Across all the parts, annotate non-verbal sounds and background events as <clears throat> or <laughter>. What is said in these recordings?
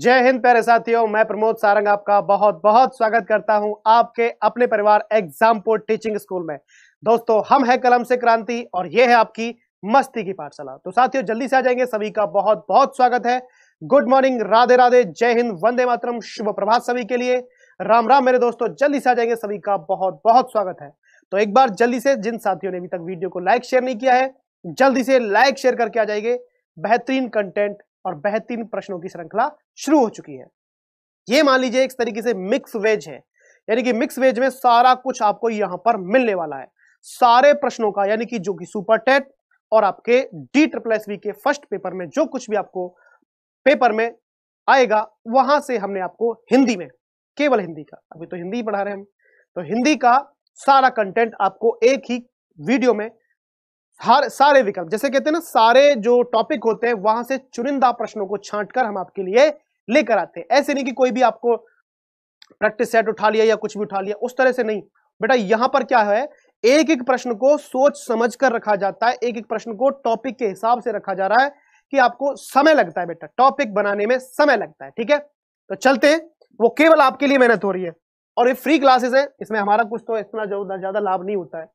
जय हिंद प्यारे साथियों मैं प्रमोद सारंग आपका बहुत बहुत स्वागत करता हूं आपके अपने परिवार एग्जामपुर टीचिंग स्कूल में दोस्तों हम हैं कलम से क्रांति और ये है आपकी मस्ती की पाठशाला तो साथियों जल्दी से आ जाएंगे सभी का बहुत बहुत स्वागत है गुड मॉर्निंग राधे राधे जय हिंद वंदे मातरम शुभ प्रभात सभी के लिए राम राम मेरे दोस्तों जल्दी से आ जाएंगे सभी का बहुत बहुत स्वागत है तो एक बार जल्दी से जिन साथियों ने अभी तक वीडियो को लाइक शेयर नहीं किया है जल्दी से लाइक शेयर करके आ जाएंगे बेहतरीन कंटेंट और बेहतरीन प्रश्नों की श्रृंखला शुरू हो चुकी है ये मान लीजिए एक तरीके से मिक्स वेज है यानी कि मिक्स वेज में सारा कुछ आपको यहां पर मिलने वाला है सारे प्रश्नों का यानी कि जो कि सुपर टेट और आपके डी ट्रिपल एस के फर्स्ट पेपर में जो कुछ भी आपको पेपर में आएगा वहां से हमने आपको हिंदी में केवल हिंदी का अभी तो हिंदी ही पढ़ा रहे हम तो हिंदी का सारा कंटेंट आपको एक ही वीडियो में हर सारे विकल्प जैसे कहते हैं ना सारे जो टॉपिक होते हैं वहां से चुनिंदा प्रश्नों को छांट कर हम आपके लिए लेकर आते हैं ऐसे नहीं कि कोई भी आपको प्रैक्टिस सेट उठा लिया या कुछ भी उठा लिया उस तरह से नहीं बेटा यहां पर क्या है एक एक प्रश्न को सोच समझ कर रखा जाता है एक एक प्रश्न को टॉपिक के हिसाब से रखा जा रहा है कि आपको समय लगता है बेटा टॉपिक बनाने में समय लगता है ठीक है तो चलते हैं वो केवल आपके लिए मेहनत हो रही है और ये फ्री क्लासेस है इसमें हमारा कुछ तो इतना ज्यादा लाभ नहीं होता है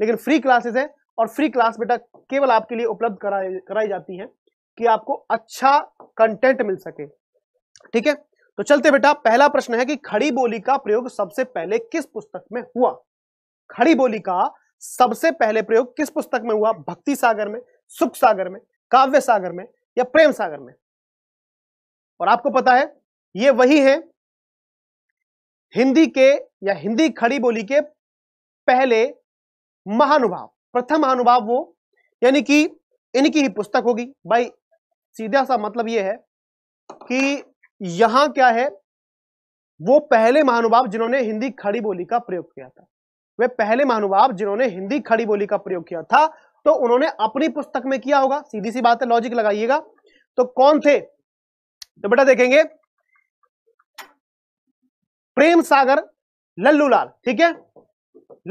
लेकिन फ्री क्लासेस है और फ्री क्लास बेटा केवल आपके लिए उपलब्ध कराई कराई जाती है कि आपको अच्छा कंटेंट मिल सके ठीक है तो चलते बेटा पहला प्रश्न है कि खड़ी बोली का प्रयोग सबसे पहले किस पुस्तक में हुआ खड़ी बोली का सबसे पहले प्रयोग किस पुस्तक में हुआ भक्ति सागर में सुख सागर में काव्य सागर में या प्रेम सागर में और आपको पता है ये वही है हिंदी के या हिंदी खड़ी बोली के पहले महानुभाव प्रथम अनुभाव वो यानी कि इनकी ही पुस्तक होगी भाई सीधा सा मतलब ये है कि यहां क्या है वो पहले महानुभाव जिन्होंने हिंदी खड़ी बोली का प्रयोग किया था वे पहले महानुभाव जिन्होंने हिंदी खड़ी बोली का प्रयोग किया था तो उन्होंने अपनी पुस्तक में किया होगा सीधी सी बात है लॉजिक लगाइएगा तो कौन थे तो बेटा देखेंगे प्रेम सागर लल्लू लाल ठीक है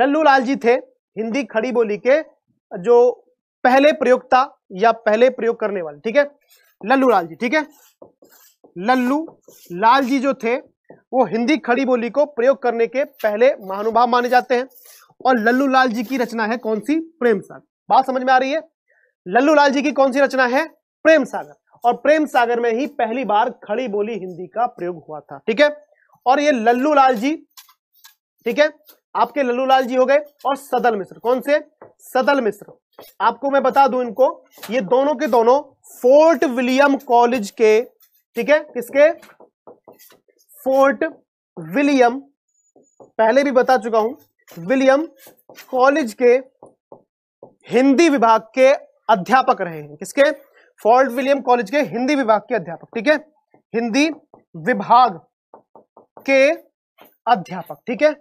लल्लू लाल जी थे हिंदी खड़ी बोली के जो पहले प्रयोगता या पहले प्रयोग करने वाले ठीक है लल्लू लाल जी ठीक है लल्लू लाल जी जो थे वो हिंदी खड़ी बोली को प्रयोग करने के पहले महानुभाव माने जाते हैं और लल्लू लाल जी की रचना है कौन सी प्रेम सागर बात समझ में आ रही है लल्लू लाल जी की कौन सी रचना है प्रेम सागर और प्रेम सागर में ही पहली बार खड़ी बोली हिंदी का प्रयोग हुआ था ठीक है और ये लल्लू लाल जी ठीक है आपके लल्लूलाल जी हो गए और सदल मिश्र कौन से सदल मिश्र आपको मैं बता दूं इनको ये दोनों के दोनों फोर्ट विलियम कॉलेज के ठीक है किसके फोर्ट विलियम पहले भी बता चुका हूं विलियम कॉलेज के हिंदी विभाग के अध्यापक रहे हैं किसके फोर्ट विलियम कॉलेज के हिंदी विभाग के अध्यापक ठीक है हिंदी विभाग के अध्यापक ठीक है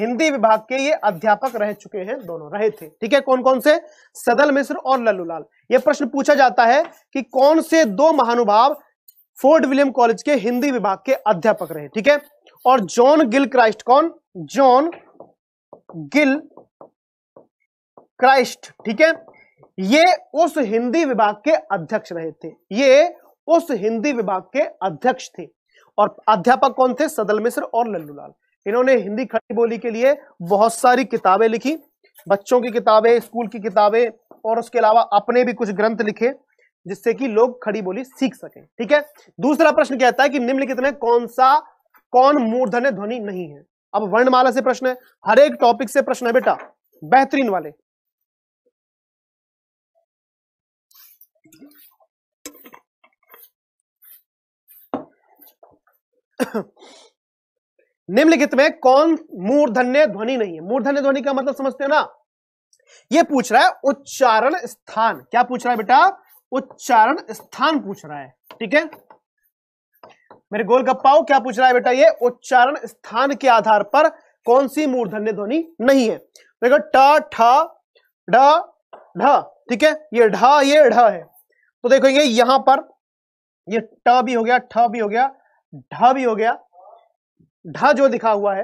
हिंदी विभाग के ये अध्यापक रह चुके हैं दोनों रहे थे ठीक है कौन कौन से सदल मिश्र और लल्लूलाल ये प्रश्न पूछा जाता है कि कौन से दो महानुभाव फोर्ट विलियम कॉलेज के हिंदी विभाग के अध्यापक रहे ठीक है और जॉन गिल क्राइस्ट कौन जॉन गिल क्राइस्ट ठीक है ये उस हिंदी विभाग के अध्यक्ष रहे थे ये उस हिंदी विभाग के अध्यक्ष थे और अध्यापक कौन थे सदल मिश्र और लल्लूलाल इन्होंने हिंदी खड़ी बोली के लिए बहुत सारी किताबें लिखी बच्चों की किताबें स्कूल की किताबें और उसके अलावा अपने भी कुछ ग्रंथ लिखे जिससे कि लोग खड़ी बोली सीख सके ठीक है दूसरा प्रश्न कहता है कि निम्नलिखित में कौन सा कौन मूर्धन्य ध्वनि नहीं है अब वर्णमाला से प्रश्न है हर एक टॉपिक से प्रश्न है बेटा बेहतरीन वाले निम्नलिखित में कौन मूर्धन्य ध्वनि नहीं है मूर्धन्य ध्वनि का मतलब समझते हो ना ये पूछ रहा है उच्चारण स्थान क्या पूछ रहा है बेटा उच्चारण स्थान पूछ रहा है ठीक है मेरे गोल गप्पाओ क्या पूछ रहा है बेटा ये उच्चारण स्थान के आधार पर कौन सी मूर्धन्य ध्वनि नहीं है देखो ट ठ ठीक है ये ढ ये ढ है तो देखो ये यहां पर ये ट भी हो गया ठ भी हो गया ढ भी हो गया ढा जो दिखा हुआ है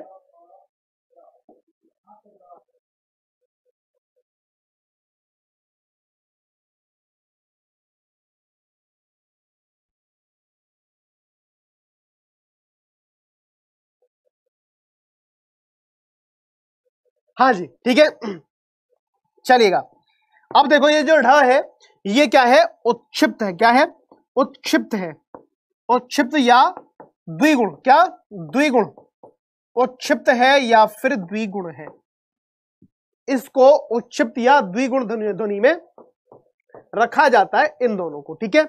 हाँ जी ठीक है चलिएगा अब देखो ये जो ढ है ये क्या है उत्क्षिप्त है क्या है उत्क्षिप्त है उत्क्षिप्त या द्विगुण क्या द्विगुण वो है या फिर द्विगुण है इसको उच्छिप्त या द्विगुण ध्वनि में रखा जाता है इन दोनों को ठीक है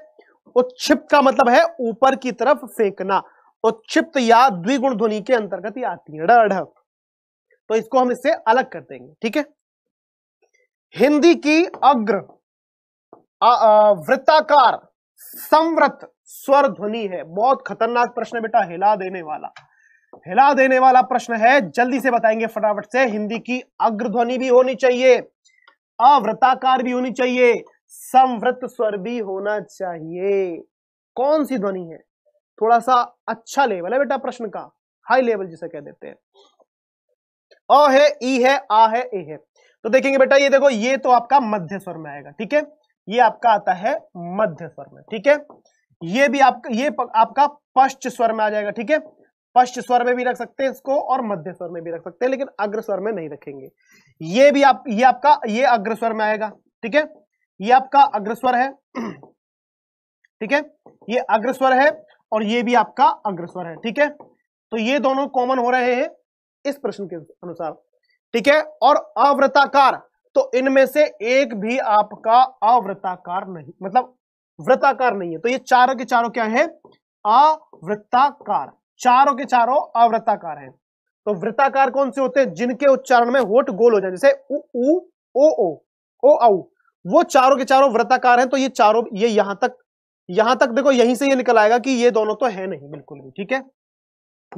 उच्छिप्त का मतलब है ऊपर की तरफ फेंकना उच्छिप्त या द्विगुण ध्वनि के अंतर्गत ही आती है ढ तो इसको हम इससे अलग कर देंगे ठीक है हिंदी की अग्र वृत्ताकार संवृत स्वर ध्वनि है बहुत खतरनाक प्रश्न बेटा हिला देने वाला हिला देने वाला प्रश्न है जल्दी से बताएंगे फटाफट से हिंदी की अग्रध्वनि भी होनी चाहिए अवृताकार भी होनी चाहिए संवृत स्वर भी होना चाहिए कौन सी ध्वनि है थोड़ा सा अच्छा लेवल है बेटा प्रश्न का हाई लेवल जिसे कह देते हैं अ है ई है आ है ए है तो देखेंगे बेटा ये देखो ये तो आपका मध्य स्वर में आएगा ठीक है ये आपका आता है मध्य स्वर में ठीक है ये भी आपका ये आपका पश्च स्वर में आ जाएगा ठीक है पश्च स्वर में भी रख सकते हैं इसको और मध्य स्वर में भी रख सकते हैं लेकिन अग्र स्वर में नहीं रखेंगे ये भी आप ये आपका ये अग्र स्वर में आएगा ठीक है ये आपका अग्र स्वर है <clears throat> ठीक है ये अग्र स्वर है और ये भी आपका अग्र स्वर है ठीक है तो ये दोनों कॉमन हो रहे हैं इस प्रश्न के अनुसार ठीक है और अवृताकार तो इनमें से एक भी आपका अवृताकार नहीं मतलब वृत्ताकार नहीं है तो ये चारों के चारों क्या है अवृत्ताकार चारों के चारों अवृत्ताकार है तो वृत्ताकार कौन से होते हैं जिनके उच्चारण में होठ गोल हो जाए जैसे उ उ ओ ओ ओ औ वो चारों के चारों वृत्ताकार हैं तो ये चारों ये यहां तक यहां तक देखो यहीं से ये निकल आएगा कि ये दोनों तो है नहीं बिल्कुल भी ठीक है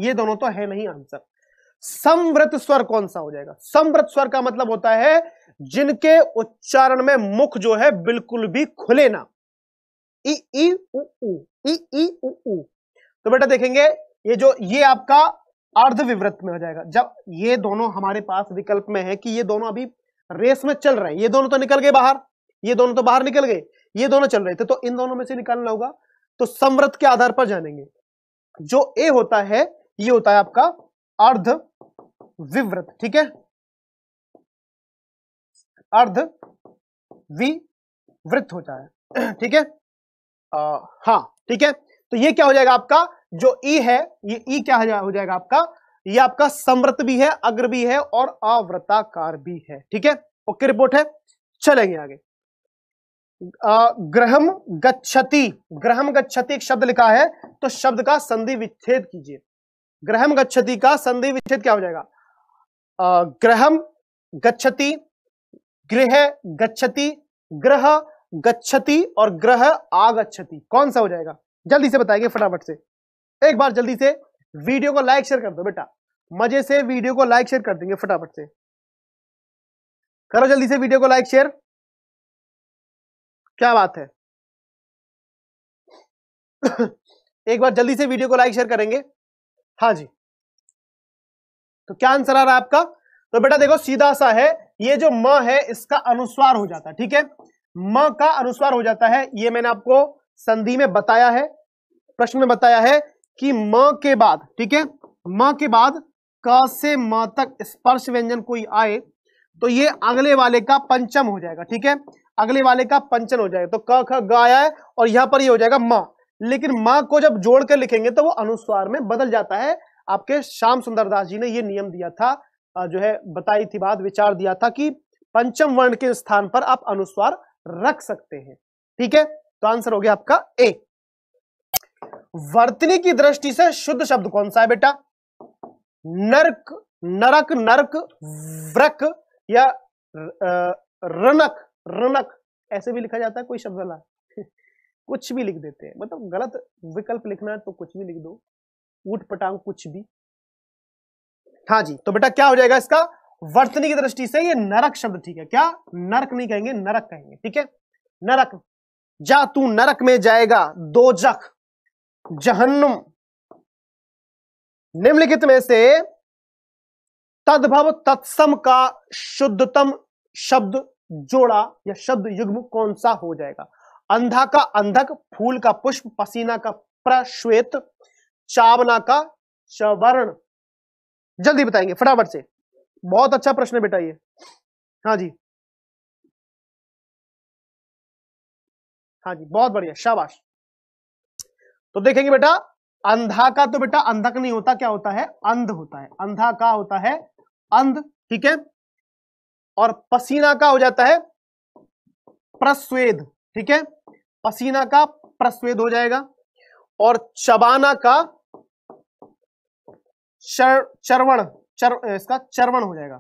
ये दोनों तो है नहीं आंसर समवृत स्वर कौन सा हो जाएगा समवृत स्वर का मतलब होता है जिनके उच्चारण में मुख जो है बिल्कुल भी खुले ना ई ई उ तो बेटा देखेंगे ये जो ये आपका अर्ध में हो जाएगा जब ये दोनों हमारे पास विकल्प में है कि ये दोनों अभी रेस में चल रहे हैं ये दोनों तो निकल गए बाहर ये दोनों तो बाहर निकल गए ये दोनों चल रहे थे तो इन दोनों में से निकालना होगा तो समृत के आधार पर जानेंगे जो ए होता है ये होता है आपका अर्ध विव्रत ठीक है अर्ध विवृत होता है ठीक है हाँ ठीक है तो ये क्या हो जाएगा आपका जो ई e है ये ई e क्या हो जाएगा आपका ये आपका समृत भी है अग्र भी है और अव्रताकार भी है ठीक है ओके रिपोर्ट है चलेंगे आगे ग्रहम गच्छति ग्रहम गच्छति एक शब्द लिखा है तो शब्द का संधि विच्छेद कीजिए ग्रहम गच्छति का संधि विच्छेद क्या हो जाएगा ग्रहम गच्छति गृह गच्छति ग्रह गच्छति और ग्रह आगच्छति कौन सा हो जाएगा जल्दी से बताएंगे फटाफट से एक बार जल्दी से वीडियो को लाइक शेयर कर दो बेटा मजे से वीडियो को लाइक शेयर कर देंगे फटाफट से करो जल्दी से वीडियो को लाइक शेयर क्या बात है <coughs> एक बार जल्दी से वीडियो को लाइक शेयर करेंगे हाँ जी तो क्या आंसर आ रहा है आपका तो बेटा देखो सीधा सा है ये जो म है इसका अनुस्वार हो जाता है ठीक है म का अनुस्वार हो जाता है ये मैंने आपको संधि में बताया है प्रश्न में बताया है कि म के बाद ठीक है म के बाद क से म तक स्पर्श व्यंजन कोई आए तो ये अगले वाले का पंचम हो जाएगा ठीक है अगले वाले का पंचम हो जाएगा तो क ख ग आया है और यहां पर ये हो जाएगा म लेकिन म को जब जोड़ लिखेंगे तो वो अनुस्वार में बदल जाता है आपके श्याम सुंदर दास जी ने ये नियम दिया था जो है बताई थी बात विचार दिया था कि पंचम वर्ण के स्थान पर आप अनुस्वार रख सकते हैं ठीक है तो आंसर हो गया आपका ए वर्तनी की दृष्टि से शुद्ध शब्द कौन सा है बेटा नरक नरक नरक व्रक या रनक रनक ऐसे भी लिखा जाता है कोई शब्द वाला <laughs> कुछ भी लिख देते हैं मतलब गलत विकल्प लिखना है तो कुछ भी लिख दो ऊट पटांग कुछ भी हाँ जी तो बेटा क्या हो जाएगा इसका वर्तनी की दृष्टि से ये नरक शब्द ठीक है क्या नरक नहीं कहेंगे नरक कहेंगे ठीक है नरक जा तू नरक में जाएगा दो जख जहन्नुम निम्नलिखित में से तद्भव तत्सम का शुद्धतम शब्द जोड़ा या शब्द युग्म कौन सा हो जाएगा अंधा का अंधक फूल का पुष्प पसीना का प्रश्वेत चावना का चवर्ण जल्दी बताएंगे फटाफट से बहुत अच्छा प्रश्न है बेटा ये हाँ जी हाँ जी बहुत बढ़िया शाबाश तो देखेंगे बेटा अंधा का तो बेटा अंधक नहीं होता क्या होता है अंध होता है अंधा का होता है अंध ठीक है और पसीना का हो जाता है प्रस्वेद ठीक है पसीना का प्रस्वेद हो जाएगा और चबाना का चर, चरवण चर इसका चरवण हो जाएगा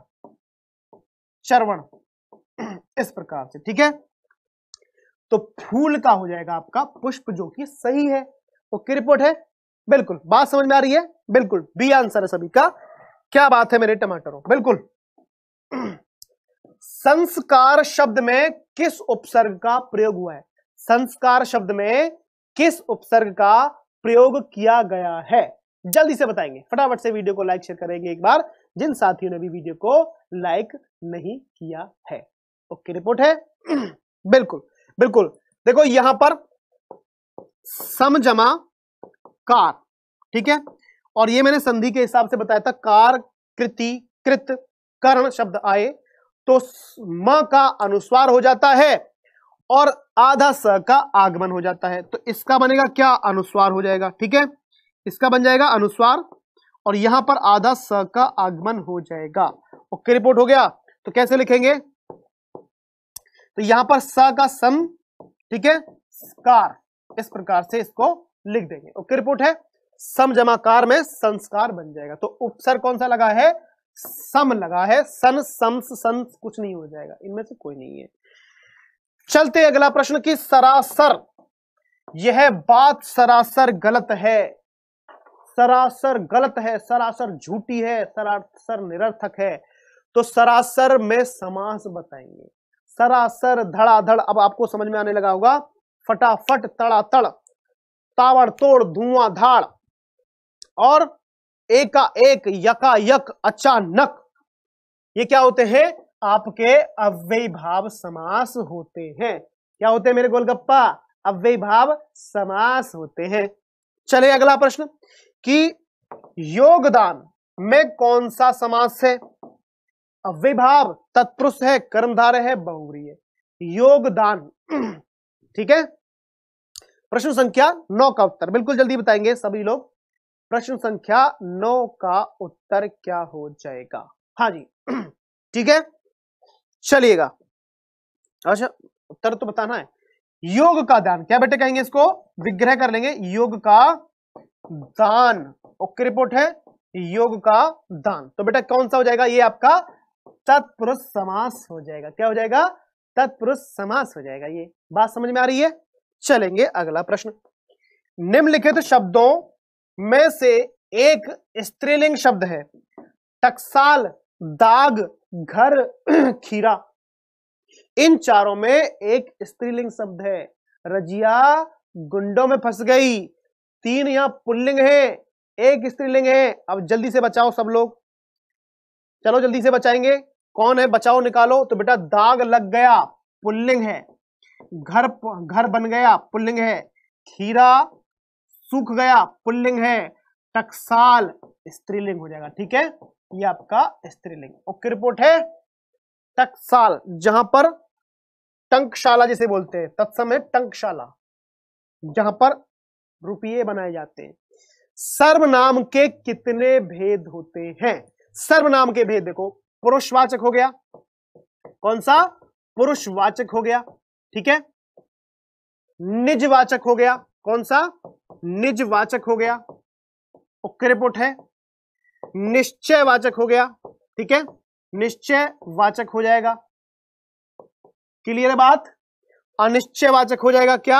चरवण इस प्रकार से ठीक है तो फूल का हो जाएगा आपका पुष्प जो कि सही है तो रिपोर्ट है बिल्कुल बात समझ में आ रही है बिल्कुल बी आंसर है सभी का क्या बात है मेरे टमाटरों बिल्कुल संस्कार शब्द में किस उपसर्ग का प्रयोग हुआ है संस्कार शब्द में किस उपसर्ग का प्रयोग किया गया है जल्दी से बताएंगे फटाफट से वीडियो को लाइक शेयर करेंगे एक बार जिन साथियों ने भी वीडियो को लाइक नहीं किया है ओके रिपोर्ट है <clears throat> बिल्कुल बिल्कुल देखो यहां पर जमा कार ठीक है और ये मैंने संधि के हिसाब से बताया था कार कृति कृत कर्ण शब्द आए तो म का अनुस्वार हो जाता है और आधा स का आगमन हो जाता है तो इसका बनेगा क्या अनुस्वार हो जाएगा ठीक है इसका बन जाएगा अनुस्वार और यहां पर आधा स का आगमन हो जाएगा ओके रिपोर्ट हो गया तो कैसे लिखेंगे तो यहां पर स का सम ठीक है कार इस प्रकार से इसको लिख देंगे ओके रिपोर्ट है सम जमा कार में संस्कार बन जाएगा तो उपसर कौन सा लगा है सम लगा है सन सम्स संस कुछ नहीं हो जाएगा इनमें से कोई नहीं है चलते अगला प्रश्न की सरासर यह बात सरासर गलत है सरासर गलत है सरासर झूठी है सरासर निरर्थक है तो सरासर में समास बताएंगे सरासर धड़ाधड़ अब आपको समझ में आने लगा होगा फटाफट तड़ातड़ धुआं धाड़ और एका एक यकायक अचानक ये क्या होते हैं आपके अव्यय भाव समास होते हैं क्या होते हैं मेरे गोलगप्पा अव्यय भाव समास होते हैं चले अगला प्रश्न कि योगदान में कौन सा समास है विभाव तत्पुरुष है कर्मधार है बहुरी है योगदान <clears throat> ठीक है प्रश्न संख्या नौ का उत्तर बिल्कुल जल्दी बताएंगे सभी लोग प्रश्न संख्या नौ का उत्तर क्या हो जाएगा हाँ जी <clears throat> ठीक है चलिएगा अच्छा उत्तर तो बताना है योग का दान क्या बेटे कहेंगे इसको विग्रह कर लेंगे योग का दान ओके रिपोर्ट है योग का दान तो बेटा कौन सा हो जाएगा ये आपका तत्पुरुष समास हो जाएगा क्या हो जाएगा तत्पुरुष समास हो जाएगा ये बात समझ में आ रही है चलेंगे अगला प्रश्न निम्नलिखित शब्दों में से एक स्त्रीलिंग शब्द है टकसाल दाग घर <clears throat> खीरा इन चारों में एक स्त्रीलिंग शब्द है रजिया गुंडों में फंस गई तीन यहां पुल्लिंग है एक स्त्रीलिंग है अब जल्दी से बचाओ सब लोग चलो जल्दी से बचाएंगे कौन है बचाओ निकालो तो बेटा दाग लग गया पुल्लिंग है घर घर बन गया पुल्लिंग है खीरा सूख गया पुल्लिंग है टकसाल स्त्रीलिंग हो जाएगा ठीक है ये आपका स्त्रीलिंग ओके रिपोर्ट है टकसाल जहां पर टंकशाला जिसे बोलते हैं तत्सम है टंकशाला जहां पर रुपये बनाए जाते हैं सर्वनाम के कितने भेद होते हैं सर्वनाम के भेद देखो पुरुषवाचक हो गया कौन सा पुरुषवाचक हो गया ठीक है निजवाचक हो गया कौन सा निजवाचक हो गया उक्रिपुट है निश्चय वाचक हो गया ठीक है निश्चय वाचक हो जाएगा क्लियर है बात अनिश्चय वाचक हो जाएगा क्या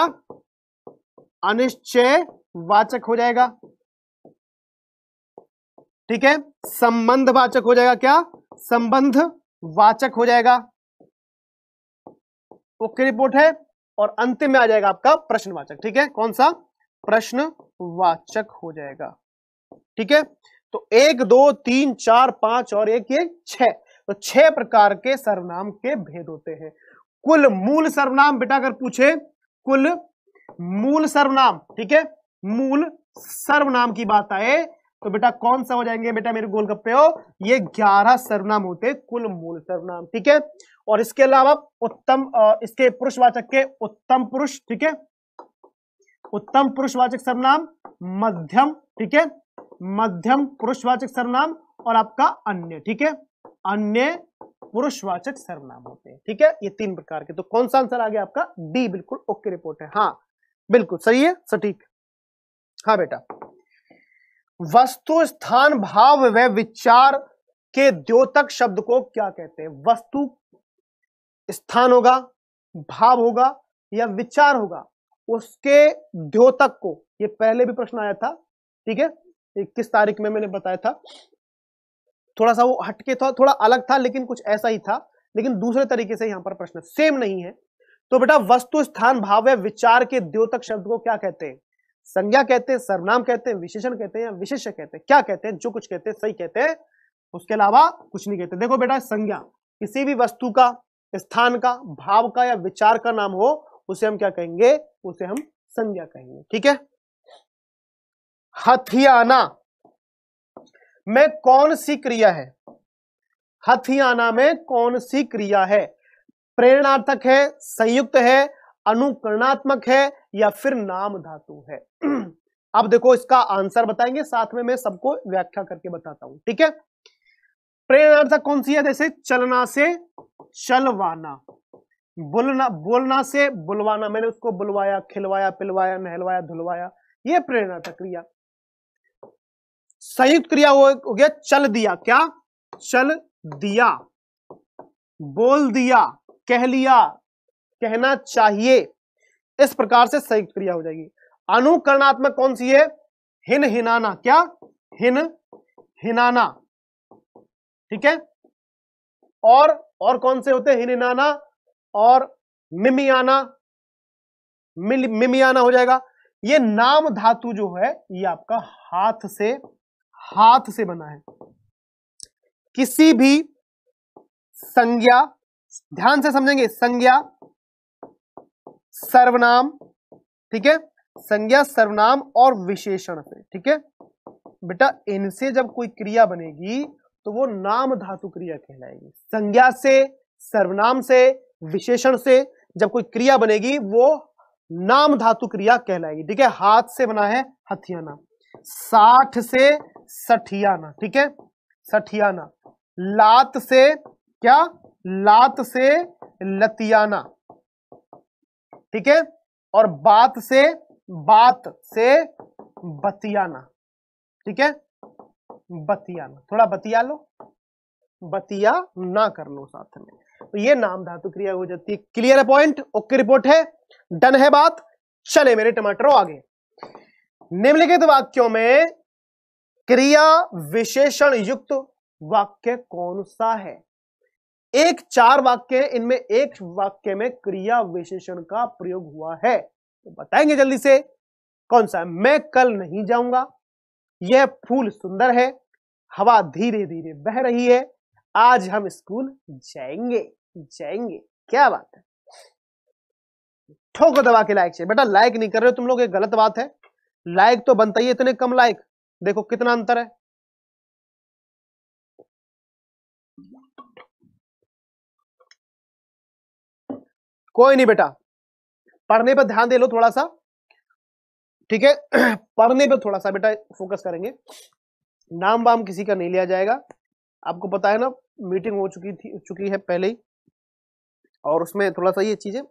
अनिश्चय वाचक हो जाएगा ठीक है संबंध वाचक हो जाएगा क्या संबंध वाचक हो जाएगा ओके रिपोर्ट है और अंतिम में आ जाएगा आपका प्रश्नवाचक ठीक है कौन सा प्रश्नवाचक हो जाएगा ठीक है तो एक दो तीन चार पांच और एक ये छह तो छह प्रकार के सर्वनाम के भेद होते हैं कुल मूल सर्वनाम बेटा अगर पूछे कुल मूल सर्वनाम ठीक है मूल सर्वनाम की बात आए तो बेटा कौन सा हो जाएंगे बेटा मेरे गोलगप्पे हो ये ग्यारह सर्वनाम होते कुल मूल सर्वनाम ठीक है और इसके अलावा उत्तम इसके पुरुषवाचक के उत्तम पुरुष ठीक है उत्तम पुरुषवाचक सर्वनाम मध्यम ठीक है मध्यम पुरुषवाचक सर्वनाम और आपका अन्य ठीक है अन्य पुरुषवाचक सर्वनाम होते हैं ठीक है ये तीन प्रकार के तो कौन सा आंसर आ गया आपका डी बिल्कुल ओके रिपोर्ट है हाँ बिल्कुल सही है सटीक हाँ बेटा वस्तु स्थान भाव व विचार के द्योतक शब्द को क्या कहते हैं वस्तु स्थान होगा भाव होगा या विचार होगा उसके द्योतक को ये पहले भी प्रश्न आया था ठीक है किस तारीख में मैंने बताया था थोड़ा सा वो हटके था थोड़ा अलग था लेकिन कुछ ऐसा ही था लेकिन दूसरे तरीके से यहां पर प्रश्न सेम नहीं है तो बेटा वस्तु स्थान भाव या विचार के द्योतक शब्द को क्या कहते हैं संज्ञा कहते हैं सर्वनाम कहते हैं विशेषण कहते हैं या विशेष कहते हैं क्या कहते हैं जो कुछ कहते हैं सही कहते हैं उसके अलावा कुछ नहीं कहते देखो बेटा संज्ञा किसी भी वस्तु का स्थान का भाव का या विचार का नाम हो उसे हम क्या कहेंगे उसे हम संज्ञा कहेंगे ठीक है हथियाना में कौन सी क्रिया है हथियाना में कौन सी क्रिया है प्रेरणार्थक है संयुक्त है अनुकरणात्मक है या फिर नाम धातु है अब <clears throat> देखो इसका आंसर बताएंगे साथ में मैं सबको व्याख्या करके बताता हूं ठीक है प्रेरणार्थक कौन सी है जैसे चलना से चलवाना बोलना बोलना से बुलवाना मैंने उसको बुलवाया खिलवाया पिलवाया नहलवाया धुलवाया ये प्रेरणार्थक क्रिया संयुक्त क्रिया वो हो गया चल दिया क्या चल दिया बोल दिया कह लिया कहना चाहिए इस प्रकार से संयुक्त क्रिया हो जाएगी अनुकरणात्मक कौन सी है हिन हिनाना क्या हिन हिनाना ठीक है और और कौन से होते हैं हिन हिनाना और मिमियाना मिल, मिमियाना हो जाएगा ये नाम धातु जो है ये आपका हाथ से हाथ से बना है किसी भी संज्ञा ध्यान से समझेंगे संज्ञा सर्वनाम ठीक है संज्ञा सर्वनाम और विशेषण से ठीक है बेटा इनसे जब कोई क्रिया बनेगी तो वो नाम धातु क्रिया कहलाएगी संज्ञा से सर्वनाम से विशेषण से जब कोई क्रिया बनेगी वो नाम धातु क्रिया कहलाएगी ठीक है हाथ से बना है हथियाना साठ से सठियाना ठीक है सठियाना लात से क्या लात से लतियाना ठीक है और बात से बात से बतियाना ठीक है बतियाना थोड़ा बतिया लो बतिया ना कर लो साथ में तो ये नाम धातु क्रिया हो जाती है क्लियर है पॉइंट ओके रिपोर्ट है डन है बात चले मेरे टमाटरों आगे निम्नलिखित वाक्यों में क्रिया विशेषण युक्त वाक्य कौन सा है एक चार वाक्य इनमें एक वाक्य में क्रिया विशेषण का प्रयोग हुआ है तो बताएंगे जल्दी से कौन सा मैं कल नहीं जाऊंगा यह फूल सुंदर है हवा धीरे धीरे बह रही है आज हम स्कूल जाएंगे जाएंगे क्या बात है ठोको दबा के लाइक से बेटा लाइक नहीं कर रहे हो तुम लोग ये गलत बात है लाइक तो बनता ही है इतने कम लाइक देखो कितना अंतर है कोई नहीं बेटा पढ़ने पर ध्यान दे लो थोड़ा सा ठीक है <clears throat> पढ़ने पर थोड़ा सा बेटा फोकस करेंगे नाम वाम किसी का नहीं लिया जाएगा आपको पता है ना मीटिंग हो चुकी थी चुकी है पहले ही और उसमें थोड़ा सा ये चीज़ें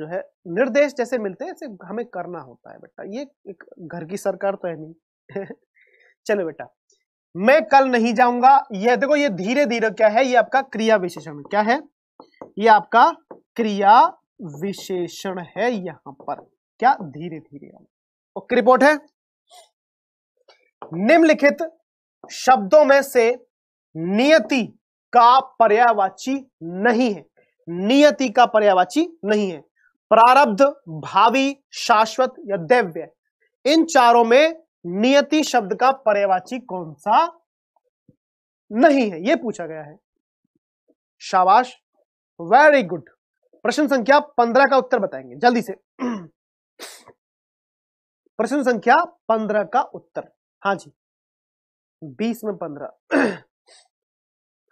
जो है निर्देश जैसे मिलते हैं ऐसे हमें करना होता है बेटा ये एक घर की सरकार तो है नहीं <laughs> चलो बेटा मैं कल नहीं जाऊंगा ये देखो ये धीरे धीरे क्या है ये आपका क्रिया विशेषण क्या है ये आपका क्रिया विशेषण है यहां पर क्या धीरे धीरे ओके रिपोर्ट है निम्नलिखित शब्दों में से नियति का पर्यावाची नहीं है नियति का पर्यावाची नहीं है प्रारब्ध भावी शाश्वत या दैव्य इन चारों में नियति शब्द का पर्यावाची कौन सा नहीं है यह पूछा गया है शाबाश वेरी गुड प्रश्न संख्या पंद्रह का उत्तर बताएंगे जल्दी से प्रश्न संख्या पंद्रह का उत्तर हाँ जी बीस में पंद्रह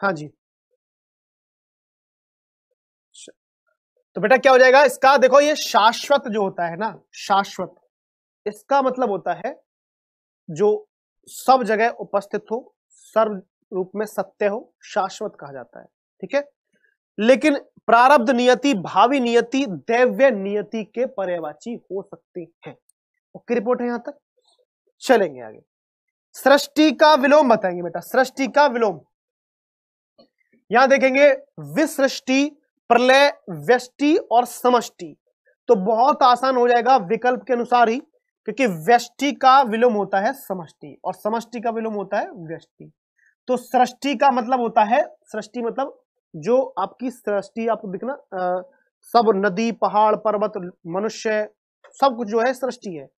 हाँ जी तो बेटा क्या हो जाएगा इसका देखो ये शाश्वत जो होता है ना शाश्वत इसका मतलब होता है जो सब जगह उपस्थित हो सर्व रूप में सत्य हो शाश्वत कहा जाता है ठीक है लेकिन प्रारब्ध नियति भावी नियति दैव्य नियति के पर्यवाची हो सकती है ओके रिपोर्ट है यहां तक चलेंगे आगे सृष्टि का विलोम बताएंगे बेटा सृष्टि का विलोम यहां देखेंगे विसृष्टि प्रलय व्यष्टि और समष्टि तो बहुत आसान हो जाएगा विकल्प के अनुसार ही क्योंकि व्यष्टि का विलोम होता है समष्टि और समष्टि का विलोम होता है व्यष्टि तो सृष्टि का मतलब होता है सृष्टि मतलब जो आपकी सृष्टि आपको देखना सब नदी पहाड़ पर्वत मनुष्य सब कुछ जो है सृष्टि है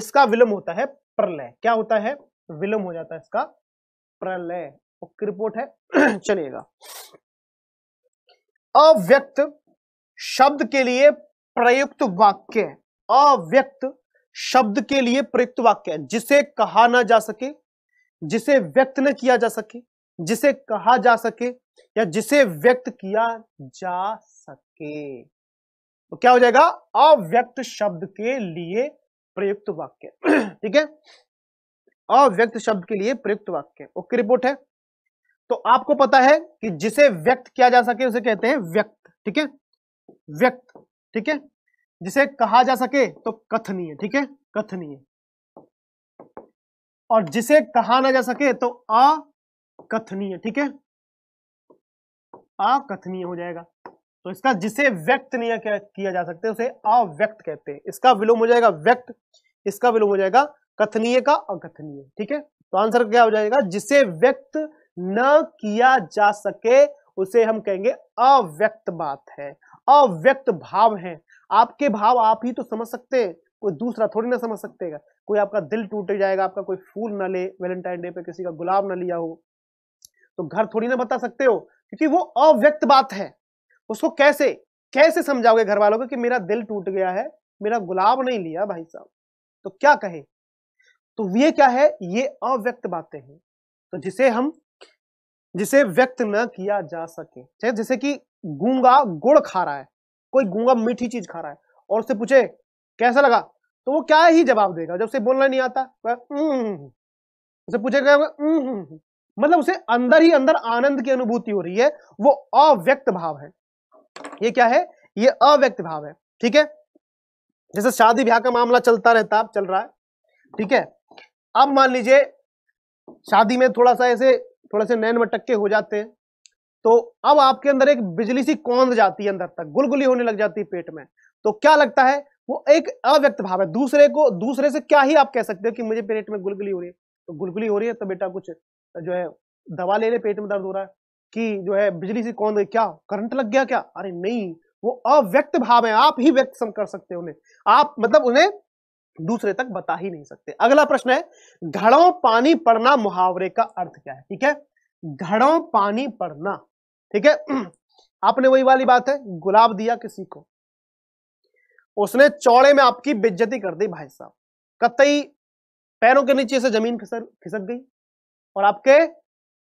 इसका विलम्ब होता है प्रलय क्या होता है विलम्ब हो जाता है इसका प्रलय रिपोर्ट है <clears throat> चलिएगा अव्यक्त शब्द के लिए प्रयुक्त वाक्य अव्यक्त शब्द के लिए प्रयुक्त वाक्य जिसे कहा ना जा सके जिसे व्यक्त न किया जा सके जिसे कहा जा सके या जिसे व्यक्त किया जा सके तो क्या हो जाएगा अव्यक्त शब्द के लिए प्रयुक्त वाक्य <clears throat> ठीक है अव्यक्त शब्द के लिए प्रयुक्त वाक्य ओके रिपोर्ट है तो आपको पता है कि जिसे व्यक्त किया जा सके उसे कहते हैं व्यक्त ठीक है व्यक्त ठीक है जिसे कहा जा सके तो कथनीय ठीक है कथनीय और जिसे कहा ना जा सके तो अ कथनीय ठीक है अकथनीय हो जाएगा तो इसका जिसे व्यक्त नहीं किया जा सकता उसे अव्यक्त कहते हैं इसका विलोम हो जाएगा व्यक्त इसका विलोम हो जाएगा कथनीय का अकथनीय ठीक है तो आंसर क्या हो जाएगा जिसे व्यक्त न किया जा सके उसे हम कहेंगे अव्यक्त बात है अव्यक्त भाव है आपके भाव आप ही तो समझ सकते हैं कोई दूसरा थोड़ी ना समझ सकतेगा कोई आपका दिल टूट जाएगा आपका कोई फूल ना ले वैलेंटाइन डे पे किसी का गुलाब ना लिया हो तो घर थोड़ी ना बता सकते हो क्योंकि वो अव्यक्त बात है उसको कैसे कैसे समझाओगे घर वालों को कि मेरा दिल टूट गया है मेरा गुलाब नहीं लिया भाई साहब तो क्या कहे तो ये क्या है ये अव्यक्त बातें हैं तो जिसे हम जिसे व्यक्त न किया जा सके जैसे कि गूंगा गुड़ खा रहा है कोई गूंगा मीठी चीज खा रहा है और उससे पूछे कैसा लगा तो वो क्या ही जवाब देगा जब उसे बोलना नहीं आता हम्म, हम्म, हम्म, उसे पूछेगा मतलब उसे अंदर ही अंदर आनंद की अनुभूति हो रही है वो अव्यक्त भाव है ये क्या है ये अव्यक्त भाव है ठीक है जैसे शादी ब्याह का मामला चलता रहता है चल रहा है ठीक है अब मान लीजिए शादी में थोड़ा सा ऐसे थोड़ा से नैन मटक्के हो जाते हैं तो अब आपके अंदर एक बिजली सी कौंद जाती है अंदर तक गुलगुली होने लग जाती है पेट में तो क्या लगता है वो एक अव्यक्त भाव है दूसरे को दूसरे से क्या ही आप कह सकते हो कि मुझे पेट में गुलगुली हो रही है तो गुलगुली हो रही है तो बेटा कुछ जो है दवा ले ले पेट में दर्द हो रहा है कि जो है बिजली से कौन क्या करंट लग गया क्या अरे नहीं वो अव्यक्त भाव है आप ही व्यक्त कर सकते उन्हें आप मतलब उन्हें दूसरे तक बता ही नहीं सकते अगला प्रश्न है घड़ों पानी पड़ना मुहावरे का अर्थ क्या है ठीक है घड़ों पानी पड़ना ठीक है <clears throat> आपने वही वाली बात है गुलाब दिया किसी को उसने चौड़े में आपकी बेज्जती कर दी भाई साहब कतई पैरों के नीचे से जमीन खिसक गई और आपके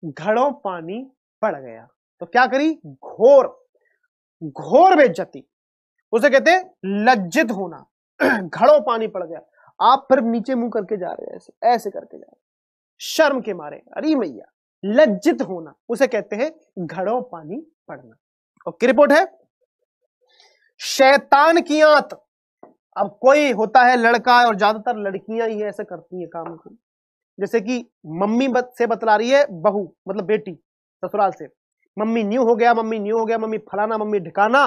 घड़ों पानी पड़ गया तो क्या करी घोर घोर बेज्जती उसे कहते लज्जित होना <clears throat> घड़ों पानी पड़ गया आप फिर नीचे मुंह करके जा रहे हैं ऐसे ऐसे करके जा रहे शर्म के मारे अरे मैया लज्जित होना उसे कहते हैं घड़ों पानी पड़ना और की रिपोर्ट है शैतान की आंत अब कोई होता है लड़का और ज्यादातर लड़कियां ही ऐसे करती है काम को जैसे कि मम्मी बत, से बतला रही है बहू मतलब बेटी ससुराल से मम्मी न्यू हो गया मम्मी न्यू हो गया मम्मी फलाना मम्मी ढिकाना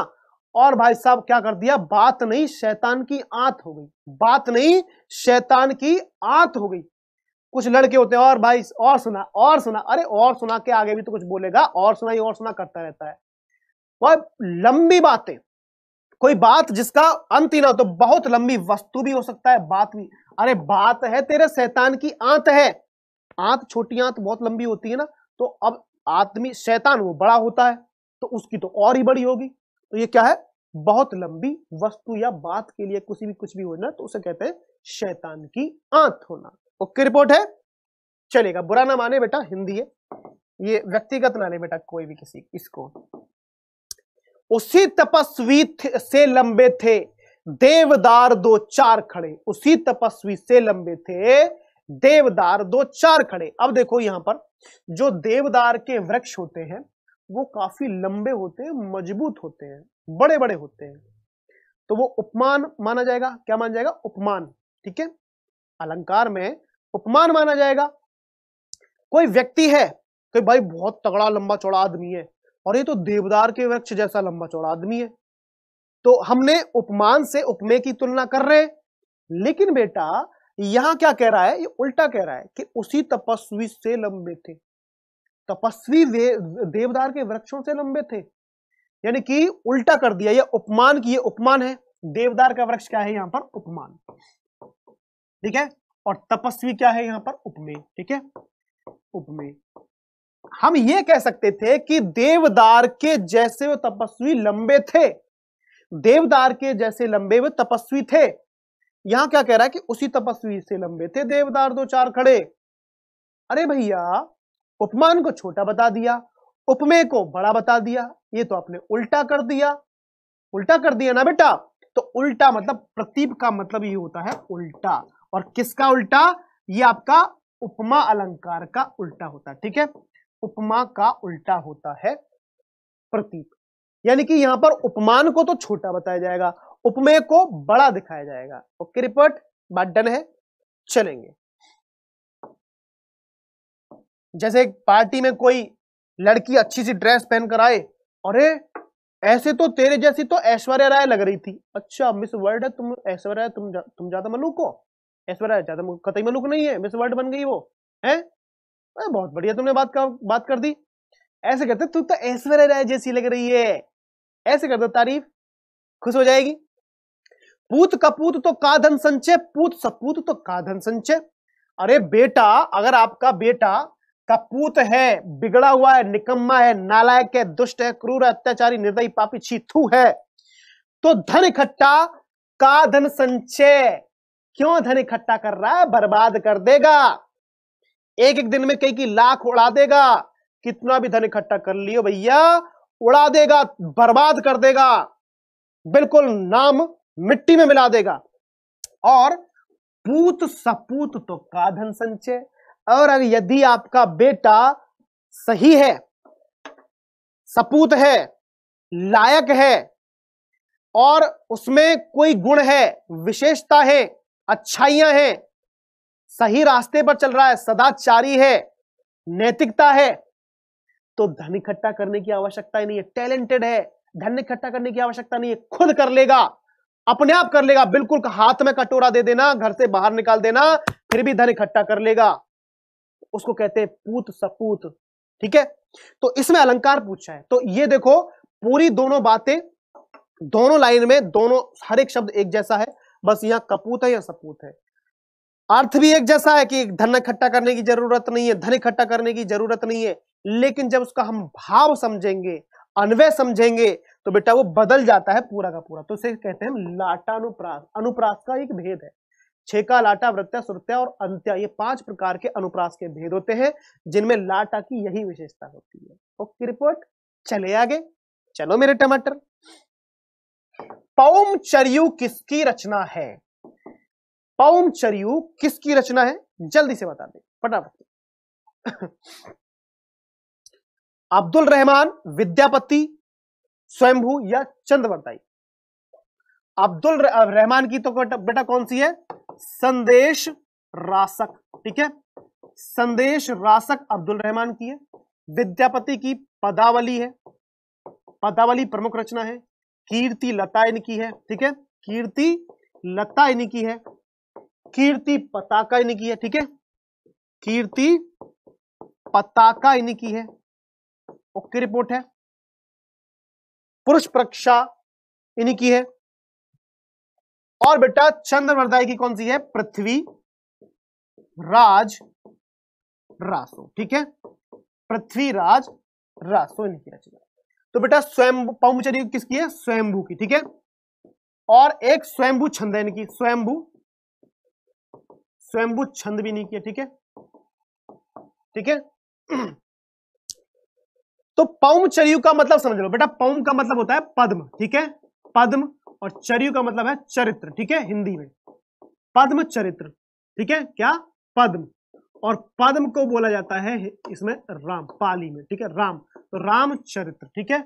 और भाई साहब क्या कर दिया बात नहीं शैतान की आंत हो गई बात नहीं शैतान की आंत हो गई कुछ लड़के होते हैं और भाई और सुना और सुना अरे और सुना के आगे भी तो कुछ बोलेगा और सुना ही और सुना करता रहता है और लंबी बातें कोई बात जिसका अंत ही ना हो तो बहुत लंबी वस्तु भी हो सकता है बात भी अरे बात है तेरे शैतान की आंत है आंत छोटी आंत बहुत लंबी होती है ना तो अब आदमी शैतान वो बड़ा होता है तो उसकी तो और ही बड़ी होगी तो ये क्या है बहुत लंबी वस्तु या बात के लिए कुछ भी कुछ भी होना तो उसे कहते हैं शैतान की आंत होना ओके रिपोर्ट है चलेगा बुरा ना माने बेटा हिंदी है ये व्यक्तिगत ना ले बेटा कोई भी किसी इसको उसी तपस्वी से लंबे थे देवदार दो चार खड़े उसी तपस्वी से लंबे थे देवदार दो चार खड़े अब देखो यहां पर जो देवदार के वृक्ष होते हैं वो काफी लंबे होते हैं मजबूत होते हैं बड़े बड़े होते हैं तो वो उपमान माना जाएगा क्या माना जाएगा उपमान ठीक है अलंकार में उपमान माना जाएगा कोई व्यक्ति है कोई भाई बहुत तगड़ा लंबा चौड़ा आदमी है और ये तो देवदार के वृक्ष जैसा लंबा चौड़ा आदमी है तो हमने उपमान से उपमेय की तुलना कर रहे लेकिन बेटा यहां क्या कह रहा है ये उल्टा कह रहा है कि उसी तपस्वी से लंबे थे तपस्वी देवदार के वृक्षों से लंबे थे यानी कि उल्टा कर दिया ये उपमान की ये उपमान है देवदार का वृक्ष क्या है यहां पर उपमान ठीक है और तपस्वी क्या है यहां पर उपमेय ठीक है उपमेय हम ये कह सकते थे कि देवदार के जैसे वो तपस्वी लंबे थे देवदार के जैसे लंबे वे तपस्वी थे यहां क्या कह रहा है कि उसी तपस्वी से लंबे थे देवदार दो चार खड़े अरे भैया उपमान को छोटा बता दिया उपमेय को बड़ा बता दिया ये तो आपने उल्टा कर दिया उल्टा कर दिया ना बेटा तो उल्टा मतलब प्रतीप का मतलब ये होता है उल्टा और किसका उल्टा ये आपका उपमा अलंकार का उल्टा होता है ठीक है उपमा का उल्टा होता है प्रतीक यानी कि यहां पर उपमान को तो छोटा बताया जाएगा उपमेय को बड़ा दिखाया जाएगा ओके रिपोर्ट बात डन है चलेंगे जैसे पार्टी में कोई लड़की अच्छी सी ड्रेस पहनकर आए अरे ऐसे तो तेरे जैसी तो ऐश्वर्या राय लग रही थी अच्छा मिस वर्ल्ड है तुम ऐश्वर्या तुम जा, तुम ज्यादा मलूक हो ऐश्वर्या ज्यादा कतई मलूक नहीं है मिस वर्ल्ड बन गई वो है बहुत बढ़िया तुमने बात का बात कर दी ऐसे कहते तू तो ऐश्वर्या राय जैसी लग रही है ऐसे कर दो तारीफ खुश हो जाएगी पूत कपूत तो का धन संचय पूत सपूत तो का धन संचय अरे बेटा अगर आपका बेटा कपूत है बिगड़ा हुआ है निकम्मा है नालायक है दुष्ट है क्रूर अत्याचारी निर्दयी पापी छीथू है तो धन इकट्ठा का धन संचय क्यों धन इकट्ठा कर रहा है बर्बाद कर देगा एक एक दिन में कई की लाख उड़ा देगा कितना भी धन इकट्ठा कर लियो भैया उड़ा देगा बर्बाद कर देगा बिल्कुल नाम मिट्टी में मिला देगा और पूत सपूत तो का धन संचय और अगर यदि आपका बेटा सही है सपूत है लायक है और उसमें कोई गुण है विशेषता है अच्छाइयां हैं सही रास्ते पर चल रहा है सदाचारी है नैतिकता है तो धन इकट्ठा करने की आवश्यकता ही नहीं है टैलेंटेड है धन इकट्ठा करने की आवश्यकता नहीं है खुद कर लेगा अपने आप कर लेगा बिल्कुल हाथ में कटोरा दे देना घर से बाहर निकाल देना फिर भी धन इकट्ठा कर लेगा उसको कहते हैं पूत सपूत ठीक है तो इसमें अलंकार पूछा है तो ये देखो पूरी दोनों बातें दोनों लाइन में दोनों हर एक शब्द एक जैसा है बस यहां कपूत है या सपूत है अर्थ भी एक जैसा है कि धन इकट्ठा करने की जरूरत नहीं है धन इकट्ठा करने की जरूरत नहीं है लेकिन जब उसका हम भाव समझेंगे अन्वय समझेंगे तो बेटा वो बदल जाता है पूरा का पूरा तो इसे कहते हैं लाटानुप्रास अनुप्रास का एक भेद है छेका लाटा वृत्या सुरत्या और अंत्या ये पांच प्रकार के अनुप्रास के भेद होते हैं जिनमें लाटा की यही विशेषता होती है ओके रिपोर्ट चले आगे चलो मेरे टमाटर पौमचर्यु किसकी रचना है पौमचर्यु किसकी रचना है जल्दी से बता दे फटाफट अब्दुल रहमान विद्यापति स्वयंभू या चंद्रवरताई अब्दुल रहमान की तो बेटा कौन सी है संदेश रासक ठीक है संदेश रासक अब्दुल रहमान की है विद्यापति की पदावली है पदावली प्रमुख रचना है कीर्ति लता इनकी है ठीक है कीर्ति लता इनकी है कीर्ति पताका इनकी है ठीक है कीर्ति पताका इनकी है उक्ति रिपोर्ट है पुरुष प्रक्षा इन्हीं की है और बेटा चंद्रवरदाई की कौन सी है पृथ्वी राज रासो ठीक है पृथ्वीराज रासो इनकी रचना तो बेटा स्वयं पौमचरी किसकी है स्वयंभू की ठीक है और एक स्वयंभू छंद है इनकी स्वयंभू स्वयंभू छंद भी नहीं किया ठीक है ठीक है तो पौम चरयू का मतलब समझ लो बेटा पौम का मतलब होता है पद्म ठीक है पद्म और चरयू का मतलब है चरित्र ठीक है हिंदी में पद्म चरित्र ठीक है क्या पद्म और पद्म को बोला जाता है इसमें राम पाली में ठीक है राम तो राम चरित्र ठीक है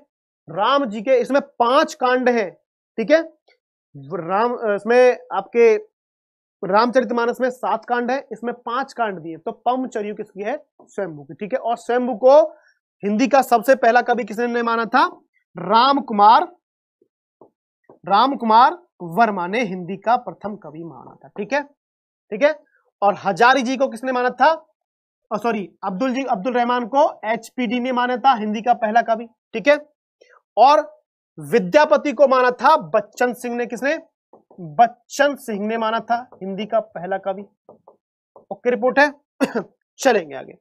राम जी के इसमें पांच कांड है ठीक है राम इसमें आपके रामचरितमानस में सात कांड है इसमें पांच कांड दिए तो पम चरयू किसकी है स्वयंभू की ठीक है और स्वयंभू को हिंदी का सबसे पहला कवि किसने माना था राम कुमार राम कुमार वर्मा ने हिंदी का प्रथम कवि माना था ठीक है ठीक है और हजारी जी को किसने माना था और सॉरी अब्दुल जी अब्दुल रहमान को एचपीडी ने माना था हिंदी का पहला कवि ठीक है और विद्यापति को माना था बच्चन सिंह ने किसने बच्चन सिंह ने माना था हिंदी का पहला कवि ओके रिपोर्ट है <coughs> चलेंगे आगे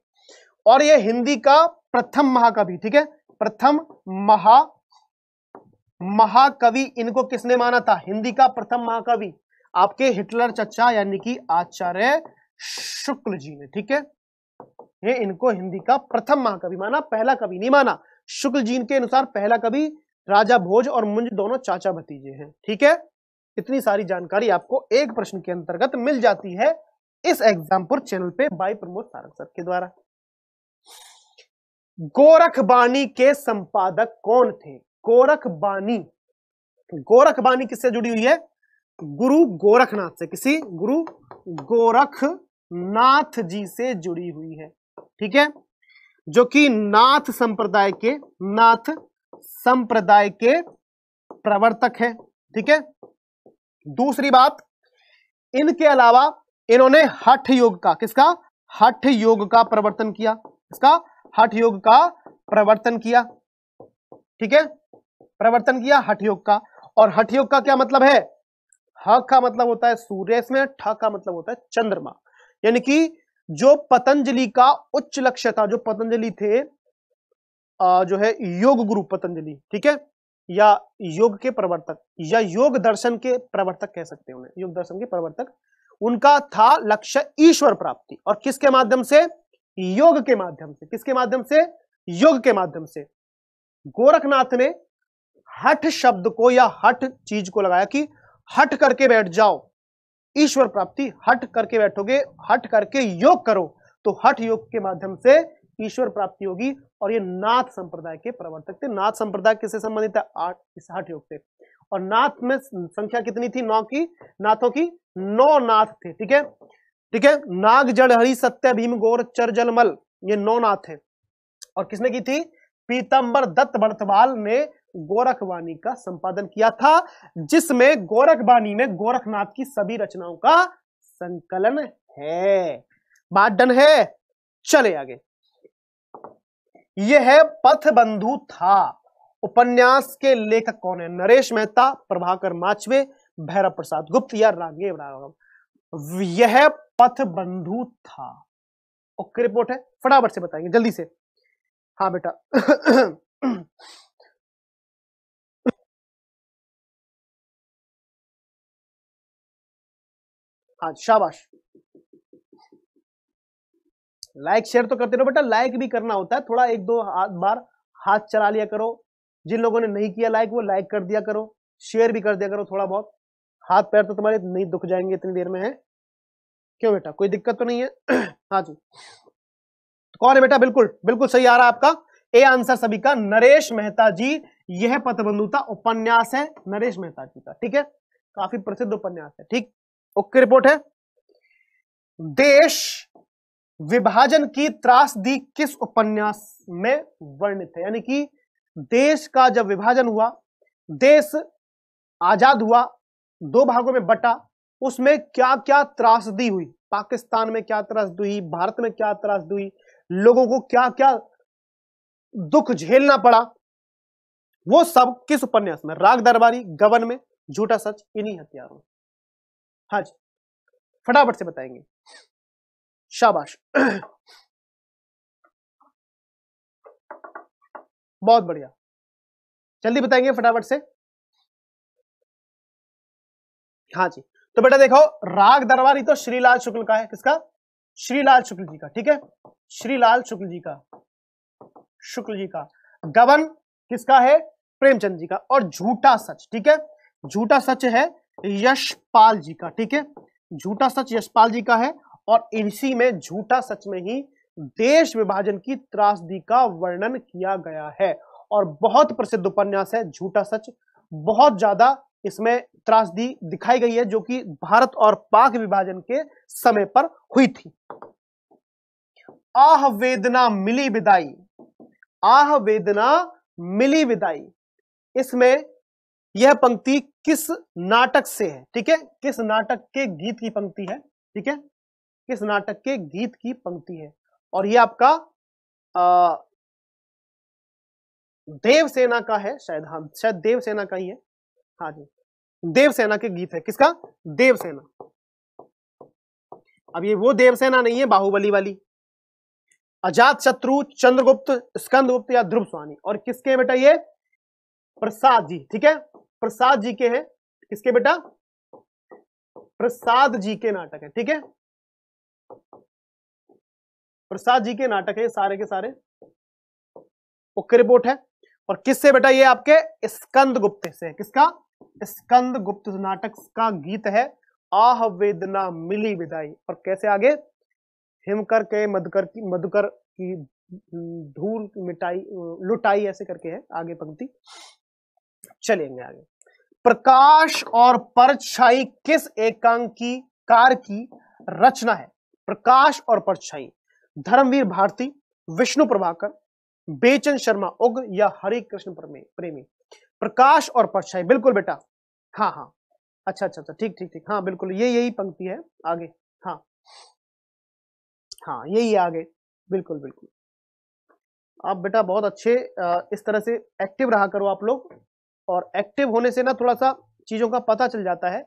और ये हिंदी का प्रथम महाकवि ठीक है प्रथम महा महाकवि इनको किसने माना था हिंदी का प्रथम महाकवि आपके हिटलर चचा यानी कि आचार्य शुक्ल जी ने ठीक है ये इनको हिंदी का प्रथम महाकवि माना पहला कवि नहीं माना शुक्ल जी के अनुसार पहला कवि राजा भोज और मुंज दोनों चाचा भतीजे हैं ठीक है इतनी सारी जानकारी आपको एक प्रश्न के अंतर्गत मिल जाती है इस एग्जाम्पुर चैनल पे बाई प्रमोद सारंग सर के द्वारा बानी के संपादक कौन थे गोरखबानी तो बानी किससे जुड़ी हुई है गुरु गोरखनाथ से किसी गुरु गोरखनाथ जी से जुड़ी हुई है ठीक है जो कि नाथ संप्रदाय के नाथ संप्रदाय के प्रवर्तक है ठीक है दूसरी बात इनके अलावा इन्होंने हठ योग का किसका हठ योग का प्रवर्तन किया इसका हठ योग का प्रवर्तन किया ठीक है प्रवर्तन किया हठ योग का और हठ योग का क्या मतलब है ह का मतलब होता है सूर्य इसमें ठ का मतलब होता है चंद्रमा यानी कि जो पतंजलि का उच्च लक्ष्य था जो पतंजलि थे आ, जो है योग गुरु पतंजलि ठीक है या योग के प्रवर्तक या योग दर्शन के प्रवर्तक कह सकते हैं उन्हें योग दर्शन के प्रवर्तक उनका था लक्ष्य ईश्वर प्राप्ति और किसके माध्यम से योग के माध्यम से किसके माध्यम से योग के माध्यम से गोरखनाथ ने हठ शब्द को या हठ चीज को लगाया कि हट करके बैठ जाओ ईश्वर प्राप्ति हट करके बैठोगे हट करके योग करो तो हठ योग के माध्यम से ईश्वर प्राप्ति होगी और ये नाथ संप्रदाय के प्रवर्तक थे नाथ संप्रदाय किससे संबंधित है आठ इस हठ योग से और नाथ में संख्या कितनी थी नौ की नाथों की नौ नाथ थे ठीक है ठीक है नाग जड़हरी सत्य भीम गौर चरजलमल ये नौ नाथ है और किसने की थी पीतंबर दत्त भरतवाल ने गोरखवाणी का संपादन किया था जिसमें गोरखवाणी में गोरखनाथ की सभी रचनाओं का संकलन है बात डन है चले आगे यह है पथ बंधु था उपन्यास के लेखक कौन है नरेश मेहता प्रभाकर माचवे भैरव प्रसाद गुप्त या रांगे यह पथ बंधु था ओके रिपोर्ट है फटाफट से बताएंगे जल्दी से हाँ बेटा हाँ शाबाश लाइक शेयर तो करते रहो बेटा लाइक भी करना होता है थोड़ा एक दो बार हाथ चला लिया करो जिन लोगों ने नहीं किया लाइक वो लाइक कर दिया करो शेयर भी कर दिया करो थोड़ा बहुत हाथ पैर तो तुम्हारे नहीं दुख जाएंगे इतनी देर में है क्यों बेटा कोई दिक्कत तो नहीं है <clears throat> हाँ जी तो कौन है बेटा बिल्कुल बिल्कुल सही आ रहा है आपका ए आंसर सभी का नरेश मेहता जी यह पतबंधुता उपन्यास है नरेश मेहता जी का ठीक है काफी प्रसिद्ध उपन्यास है ठीक ओके रिपोर्ट है देश विभाजन की त्रासदी किस उपन्यास में वर्णित है यानी कि देश का जब विभाजन हुआ देश आजाद हुआ दो भागों में बटा उसमें क्या क्या त्रासदी हुई पाकिस्तान में क्या त्रासदी हुई भारत में क्या त्रासदी हुई लोगों को क्या क्या दुख झेलना पड़ा वो सब किस उपन्यास में राग दरबारी गवन में झूठा सच इन्हीं हथियारों हाँ जी फटाफट से बताएंगे शाबाश <clears throat> बहुत बढ़िया जल्दी बताएंगे फटाफट से हाँ जी तो बेटा देखो राग दरबारी तो श्रीलाल शुक्ल का है किसका श्रीलाल शुक्ल जी का ठीक है श्रीलाल शुक्ल जी का शुक्ल जी का गबन किसका है प्रेमचंद जी का और झूठा सच ठीक है झूठा सच है यशपाल जी का ठीक है झूठा सच यशपाल जी का है और इसी में झूठा सच में ही देश विभाजन की त्रासदी का वर्णन किया गया है और बहुत प्रसिद्ध उपन्यास है झूठा सच बहुत ज्यादा इसमें त्रासदी दिखाई गई है जो कि भारत और पाक विभाजन के समय पर हुई थी आह वेदना मिली विदाई आह वेदना मिली विदाई इसमें यह पंक्ति किस नाटक से है ठीक है किस नाटक के गीत की पंक्ति है ठीक है किस नाटक के गीत की पंक्ति है और यह आपका आ, देवसेना का है शायद हाँ शायद देवसेना का ही है हाँ जी देवसेना के गीत है किसका देवसेना अब ये वो देवसेना नहीं है बाहुबली वाली अजात शत्रु चंद्रगुप्त स्कंदगुप्त या ध्रुव स्वामी और किसके बेटा ये प्रसाद जी ठीक है प्रसाद जी के हैं किसके बेटा प्रसाद जी के नाटक है ठीक है प्रसाद जी के नाटक है सारे के सारे रिपोर्ट है और किससे बेटा ये आपके स्कंद गुप्त से किसका स्कंद गुप्त नाटक का गीत है आह वेदना मिली विदाई और कैसे आगे हिमकर के मधुकर की मधुकर की धूल मिटाई लुटाई ऐसे करके है आगे पंक्ति चलेंगे आगे प्रकाश और परछाई किस एकांकी कार की रचना है प्रकाश और परछाई धर्मवीर भारती विष्णु प्रभाकर बेचन शर्मा उग या हरिकृष्ण कृष्ण प्रेमी प्रकाश और परछाई बिल्कुल बेटा हाँ हाँ अच्छा अच्छा अच्छा ठीक ठीक ठीक हाँ बिल्कुल ये यही पंक्ति है आगे हाँ हाँ यही आगे बिल्कुल बिल्कुल आप बेटा बहुत अच्छे इस तरह से एक्टिव रहा करो आप लोग और एक्टिव होने से ना थोड़ा सा चीज़ों का पता चल जाता है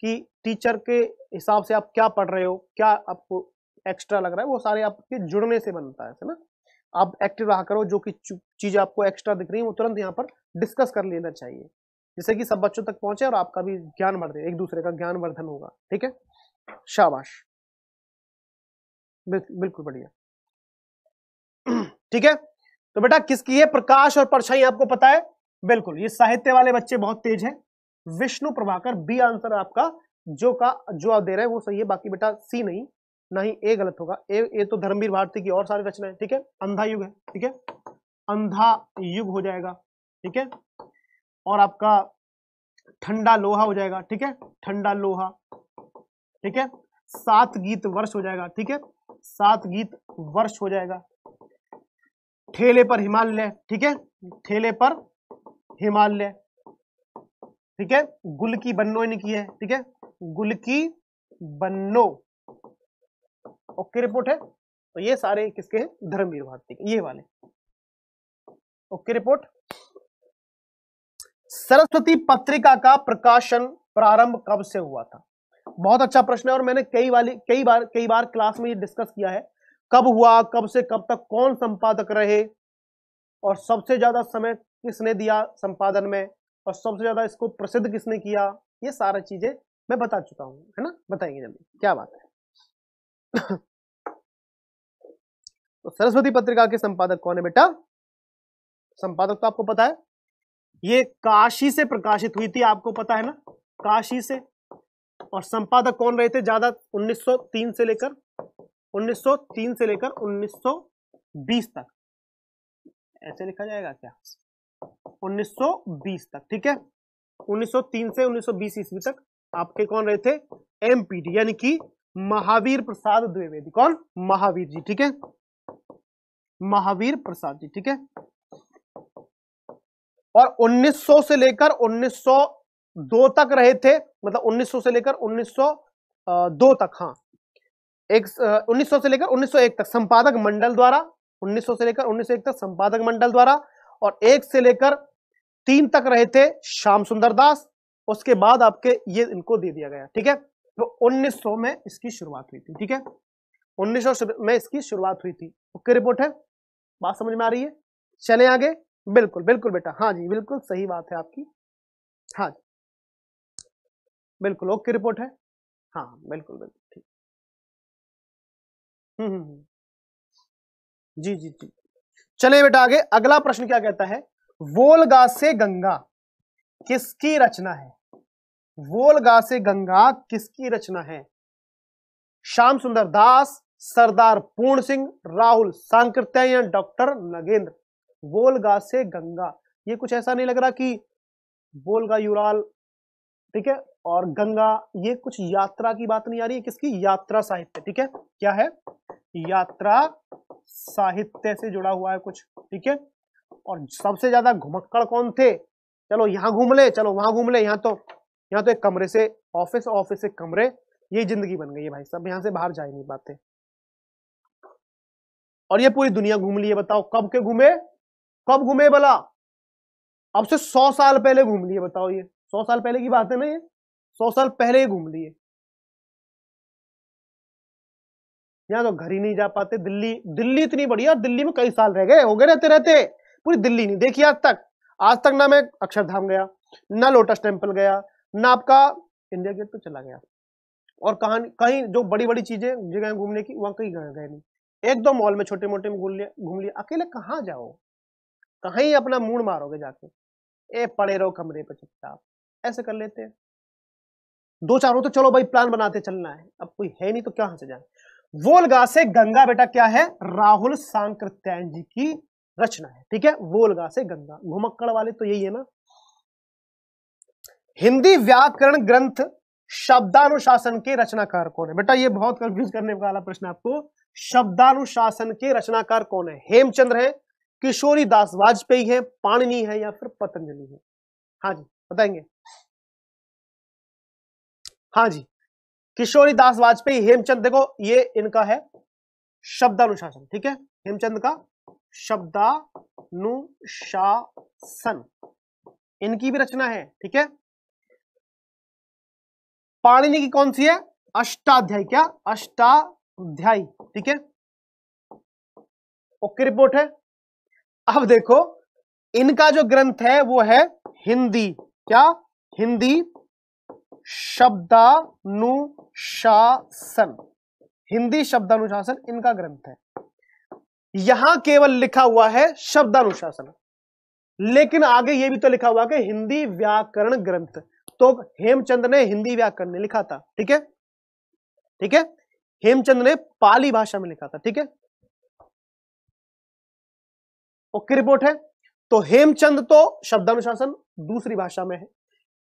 कि टीचर के हिसाब से आप क्या पढ़ रहे हो क्या आपको एक्स्ट्रा लग रहा है वो सारे आपके जुड़ने से बनता है ना आप एक्टिव रहा करो जो कि चीज़ आपको एक्स्ट्रा दिख रही है वो तुरंत यहाँ पर डिस्कस कर लेना चाहिए जिससे कि सब बच्चों तक पहुंचे और आपका भी ज्ञान वर्धन एक दूसरे का ज्ञान वर्धन होगा ठीक है शाबाश बिल्कुल बढ़िया ठीक है तो बेटा किसकी है प्रकाश और परछाई आपको पता है बिल्कुल ये साहित्य वाले बच्चे बहुत तेज हैं विष्णु प्रभाकर बी आंसर आपका जो का जो आप दे रहे हैं वो सही है बाकी बेटा सी नहीं नहीं ए गलत होगा ए ए तो धर्मवीर भारती की और सारी रचना है ठीक है अंधा युग है ठीक है अंधा युग हो जाएगा ठीक है और आपका ठंडा लोहा हो जाएगा ठीक है ठंडा लोहा ठीक है सात गीत वर्ष हो जाएगा ठीक है सात गीत वर्ष हो जाएगा ठेले पर हिमालय ठीक है ठेले पर हिमालय ठीक है गुल की बन्नो ने की है ठीक है गुल की बन्नो ओके रिपोर्ट है तो ये सारे किसके हैं धर्मवीर भारती के ये वाले ओके रिपोर्ट सरस्वती पत्रिका का प्रकाशन प्रारंभ कब से हुआ था बहुत अच्छा प्रश्न है और मैंने कई वाली कई बार कई बार क्लास में ये डिस्कस किया है कब हुआ कब से कब तक कौन संपादक रहे और सबसे ज्यादा समय किसने दिया संपादन में और सबसे ज्यादा इसको प्रसिद्ध किसने किया ये सारा चीजें मैं बता चुका हूँ है ना बताएंगे जल्दी क्या बात है तो सरस्वती पत्रिका के संपादक कौन है बेटा संपादक तो आपको पता है ये काशी से प्रकाशित हुई थी आपको पता है ना काशी से और संपादक कौन रहे थे ज्यादा 1903 से लेकर 1903 से लेकर 1920 तक ऐसे लिखा जाएगा क्या 1920 तक ठीक है 1903 से 1920 ईस्वी तक आपके कौन रहे थे एमपीडी यानी कि महावीर प्रसाद द्विवेदी कौन महावीर जी ठीक है महावीर प्रसाद जी ठीक है और 1900 से लेकर 1902 तक रहे थे मतलब 1900 से लेकर 1902 तक हाँ एक 1900 से लेकर 1901 तक संपादक मंडल द्वारा 1900 से लेकर 1901 तक संपादक मंडल द्वारा और एक से लेकर तीन तक रहे थे श्याम सुंदर दास उसके बाद आपके ये इनको दे दिया गया ठीक है तो 1900 में इसकी शुरुआत हुई थी ठीक है 1900 में इसकी शुरुआत हुई थी ओके रिपोर्ट है बात समझ में आ रही है चले आगे बिल्कुल बिल्कुल बेटा हाँ जी बिल्कुल सही बात है आपकी हाँ जी बिल्कुल ओके रिपोर्ट है हाँ बिल्कुल बिल्कुल ठीक हम्म हम्म, हम्म। जी जी जी चले बेटा आगे अगला प्रश्न क्या कहता है वोलगा से गंगा किसकी रचना है वोलगा से गंगा किसकी रचना है श्याम सुंदर दास सरदार पूर्ण सिंह राहुल सांकृत्य डॉक्टर नगेंद्र वोलगा से गंगा ये कुछ ऐसा नहीं लग रहा कि वोलगा यूराल ठीक है और गंगा ये कुछ यात्रा की बात नहीं आ रही है किसकी यात्रा साहित्य ठीक है क्या है यात्रा साहित्य से जुड़ा हुआ है कुछ ठीक है और सबसे ज्यादा घुमक्कड़ कौन थे चलो यहां घूम ले चलो वहां घूम ले यहां तो यहाँ तो एक कमरे से ऑफिस ऑफिस से कमरे ये जिंदगी बन गई है भाई साहब यहाँ से बाहर जा ही नहीं पाते और ये पूरी दुनिया घूम लिए बताओ कब के घूमे कब घूमे भला अब से सौ साल पहले घूम लिए बताओ ये सौ साल पहले की बात है ना ये सौ साल पहले ही घूम लिए यहाँ तो घर ही नहीं जा पाते दिल्ली दिल्ली इतनी बढ़िया दिल्ली में कई साल रह गए हो गए रहते रहते पूरी दिल्ली नहीं देखी आज तक आज तक ना मैं अक्षरधाम गया ना लोटस टेम्पल गया ना आपका इंडिया गेट पे चला गया और कहानी कहीं जो बड़ी बड़ी चीजें जगह घूमने की वहां कहीं गए नहीं एक दो मॉल में छोटे मोटे में घूम लिया घूम लिया अकेले कहाँ जाओ कहाँ ही अपना मूड मारोगे जाके ए पड़े रहो कमरे पे चुपचाप ऐसे कर लेते हैं दो चार हो तो चलो भाई प्लान बनाते चलना है अब कोई है नहीं तो क्या से जाए वोलगा से गंगा बेटा क्या है राहुल सांकृत्यायन जी की रचना है ठीक है वोलगा से गंगा घुमक्कड़ वाले तो यही है ना हिंदी व्याकरण ग्रंथ शब्दानुशासन के रचनाकार कौन है बेटा ये बहुत कंफ्यूज करने वाला प्रश्न आपको शब्दानुशासन के रचनाकार कौन है हेमचंद्र है किशोरी दास वाजपेयी है पाणिनी है या फिर पतंजलि है हाँ जी बताएंगे हाँ जी किशोरी दास वाजपेयी हेमचंद देखो ये इनका है शब्दानुशासन ठीक है हेमचंद का शब्दानुशासन इनकी भी रचना है ठीक है पाणिनि की कौन सी है अष्टाध्यायी क्या अष्टाध्यायी ठीक है ओके रिपोर्ट है अब देखो इनका जो ग्रंथ है वो है हिंदी क्या हिंदी शब्दानुशासन हिंदी शब्दानुशासन इनका ग्रंथ है यहां केवल लिखा हुआ है शब्दानुशासन लेकिन आगे यह भी तो लिखा हुआ कि हिंदी व्याकरण ग्रंथ तो हेमचंद ने हिंदी व्याकरण में लिखा था ठीक है ठीक है हेमचंद ने पाली भाषा में लिखा था ठीक है ओके रिपोर्ट है तो हेमचंद तो शब्दानुशासन दूसरी भाषा में है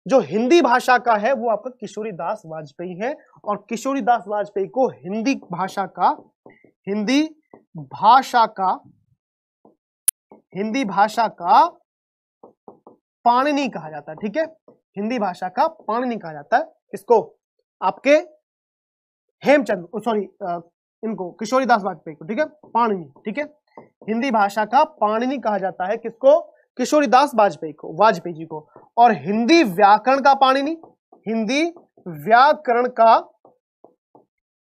जो हिंदी भाषा का है वो आपका किशोरी दास वाजपेयी है और किशोरी दास वाजपेयी को हिंदी भाषा का हिंदी भाषा का हिंदी भाषा का पाणनी कहा जाता है ठीक है हिंदी भाषा का पाणनी कहा जाता है इसको आपके हेमचंद सॉरी इनको किशोरीदास वाजपेयी को ठीक है पाणनी ठीक है हिंदी भाषा का पाणनी कहा जाता है किसको किशोरीदास वाजपेयी को वाजपेयी जी को और हिंदी व्याकरण का पाणिनी हिंदी व्याकरण का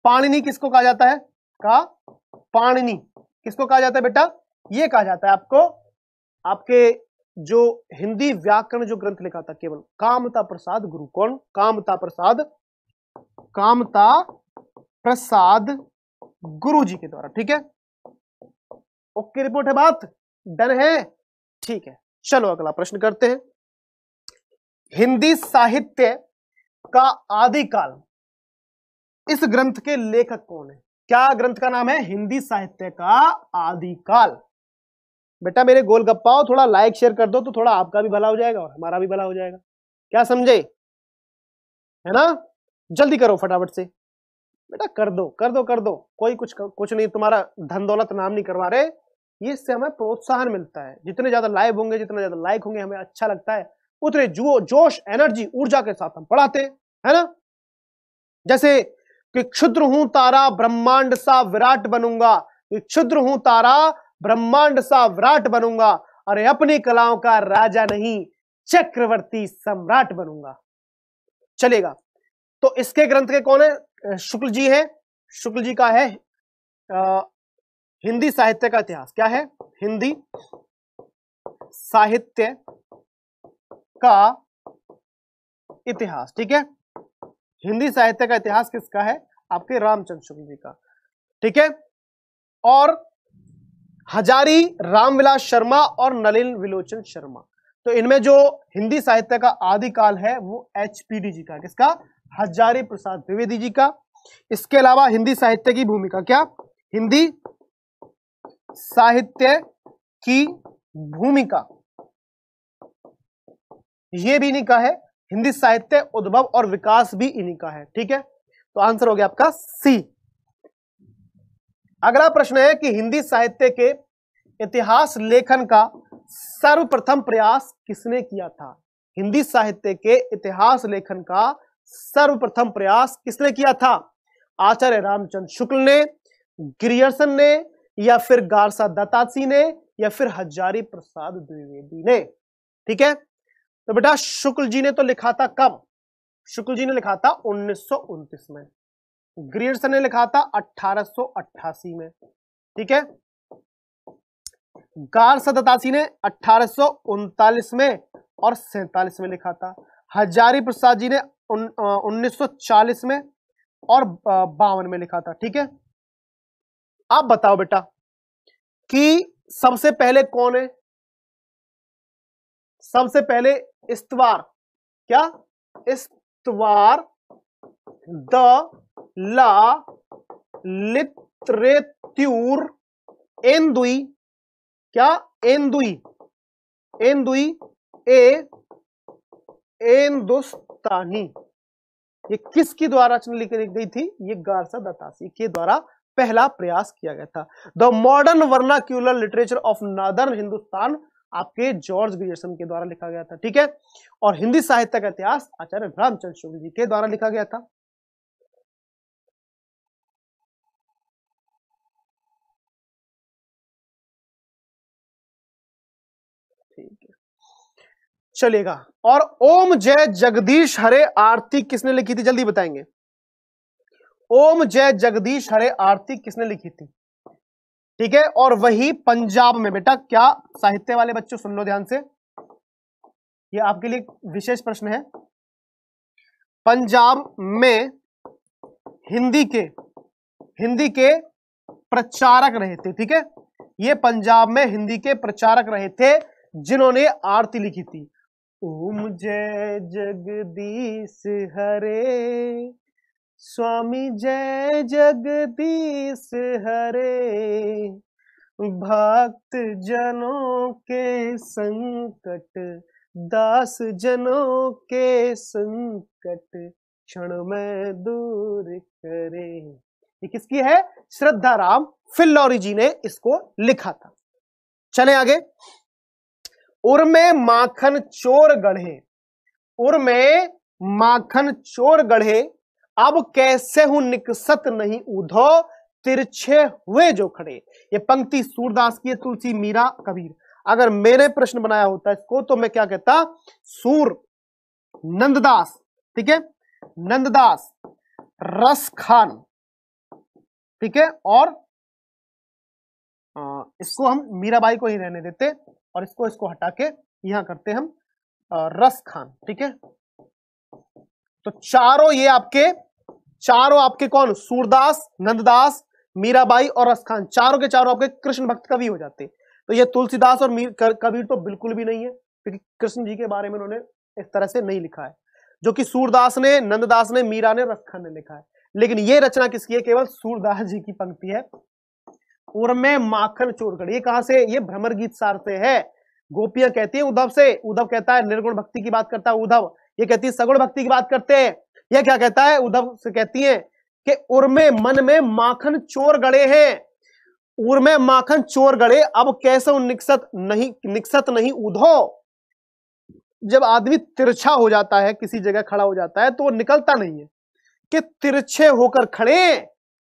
पाणिनी किसको कहा जाता है का पाणिनी किसको कहा जाता है बेटा ये कहा जाता है आपको आपके जो हिंदी व्याकरण जो ग्रंथ लिखा था केवल कामता प्रसाद गुरु कौन कामता प्रसाद कामता प्रसाद गुरु जी के द्वारा ठीक है ओके रिपोर्ट है बात डन है ठीक है चलो अगला प्रश्न करते हैं हिंदी साहित्य का आदिकाल इस ग्रंथ के लेखक कौन है क्या ग्रंथ का नाम है हिंदी साहित्य का आदिकाल बेटा मेरे गप्पा हो थोड़ा लाइक शेयर कर दो तो थोड़ा आपका भी भला हो जाएगा और हमारा भी भला हो जाएगा क्या समझे है ना जल्दी करो फटाफट से बेटा कर दो कर दो कर दो कोई कुछ कुछ नहीं तुम्हारा धन दौलत नाम नहीं करवा रहे ये इससे हमें प्रोत्साहन मिलता है जितने ज्यादा लाइव होंगे जितने ज्यादा लाइक होंगे हमें अच्छा लगता है उतने जुओ जोश एनर्जी ऊर्जा के साथ हम पढ़ाते हैं है ना जैसे कि क्षुद्र हूं तारा ब्रह्मांड सा विराट बनूंगा कि क्षुद्र हूं तारा ब्रह्मांड सा विराट बनूंगा और अपनी कलाओं का राजा नहीं चक्रवर्ती सम्राट बनूंगा चलेगा तो इसके ग्रंथ के कौन है शुक्ल जी है शुक्ल जी का है आ, हिंदी साहित्य का इतिहास क्या है हिंदी साहित्य का इतिहास ठीक है हिंदी साहित्य का इतिहास किसका है आपके रामचंद्र शुक्ल जी का ठीक है और हजारी रामविलास शर्मा और नलिन विलोचन शर्मा तो इनमें जो हिंदी साहित्य का आदिकाल है वो एचपीडी जी का किसका हजारी प्रसाद द्विवेदी जी का इसके अलावा हिंदी साहित्य की भूमिका क्या हिंदी साहित्य की भूमिका ये भी इन्हीं का है हिंदी साहित्य उद्भव और विकास भी इन्हीं का है ठीक है तो आंसर हो गया आपका सी अगला प्रश्न है कि हिंदी साहित्य के इतिहास लेखन का सर्वप्रथम प्रयास किसने किया था हिंदी साहित्य के इतिहास लेखन का सर्वप्रथम प्रयास किसने किया था आचार्य रामचंद्र शुक्ल ने गिरियर्सन ने या फिर गारसा दत्तासी ने या फिर हजारी प्रसाद द्विवेदी ने ठीक है तो बेटा शुक्ल जी ने तो लिखा था कब शुक्ल जी ने लिखा था उन्नीस में ग्रीड्स ने लिखा था 1888 में ठीक है गार सदतासी ने अठारह में और सैतालीस में लिखा था हजारी प्रसाद जी ने उन्नीस में और बावन में लिखा था ठीक है आप बताओ बेटा कि सबसे पहले कौन है सबसे पहले इस्तवार क्या इस्तवार द la literature endui क्या एन दुई ए हिंदुस्तानी ये किसकी द्वारा रचना लिखी गई थी ये गारसा दत्तासी के द्वारा पहला प्रयास किया गया था the modern vernacular literature of northern Hindustan आपके जॉर्ज ग्रियर्सन के द्वारा लिखा गया था ठीक है और हिंदी साहित्य का इतिहास आचार्य रामचंद्र शुक्ल जी के द्वारा लिखा गया था चलेगा और ओम जय जगदीश हरे आरती किसने लिखी थी जल्दी बताएंगे ओम जय जगदीश हरे आरती किसने लिखी थी ठीक है और वही पंजाब में बेटा क्या साहित्य वाले बच्चों सुन लो ध्यान से ये आपके लिए विशेष प्रश्न है पंजाब में हिंदी के हिंदी के प्रचारक रहे थे ठीक है ये पंजाब में हिंदी के प्रचारक रहे थे जिन्होंने आरती लिखी थी ओम जय जगदीश हरे स्वामी जय जगदीश हरे भक्त जनों के संकट दास जनों के संकट क्षण में दूर करे ये किसकी है श्रद्धा राम फिल्लौरी जी ने इसको लिखा था चले आगे उर्मे माखन चोर गढ़े उर्मे माखन चोर गढ़े अब कैसे हूं निकसत नहीं उधो तिरछे हुए जो खड़े ये पंक्ति सूरदास की तुलसी मीरा कबीर अगर मेरे प्रश्न बनाया होता इसको तो मैं क्या कहता सूर नंददास ठीक है नंददास रस खान ठीक है और आ, इसको हम मीराबाई को ही रहने देते और इसको इसको हटा के यहां करते हम रस खान ठीक है तो चारों ये आपके चारों आपके कौन सूरदास नंददास मीराबाई और रस खान चारों के चारों आपके कृष्ण भक्त कवि हो जाते तो ये तुलसीदास और कबीर तो बिल्कुल भी नहीं है क्योंकि कृष्ण जी के बारे में उन्होंने इस तरह से नहीं लिखा है जो कि सूरदास ने नंददास ने मीरा ने रस खान ने लिखा है लेकिन ये रचना किसकी है केवल सूरदास जी की पंक्ति है और मैं माखन चोरकर ये कहां से ये भ्रमर गीत सार से है गोपियां कहती है उद्धव से उद्धव कहता है निर्गुण भक्ति की बात करता है उद्धव ये कहती है सगुण भक्ति की बात करते हैं ये क्या कहता है उद्धव से कहती है कि उर्मे मन में माखन चोर गड़े हैं उर्मे माखन चोर गड़े अब कैसे निकसत नहीं निकसत नहीं उधो जब आदमी तिरछा हो जाता है किसी जगह खड़ा हो जाता है तो वो निकलता नहीं है कि तिरछे होकर खड़े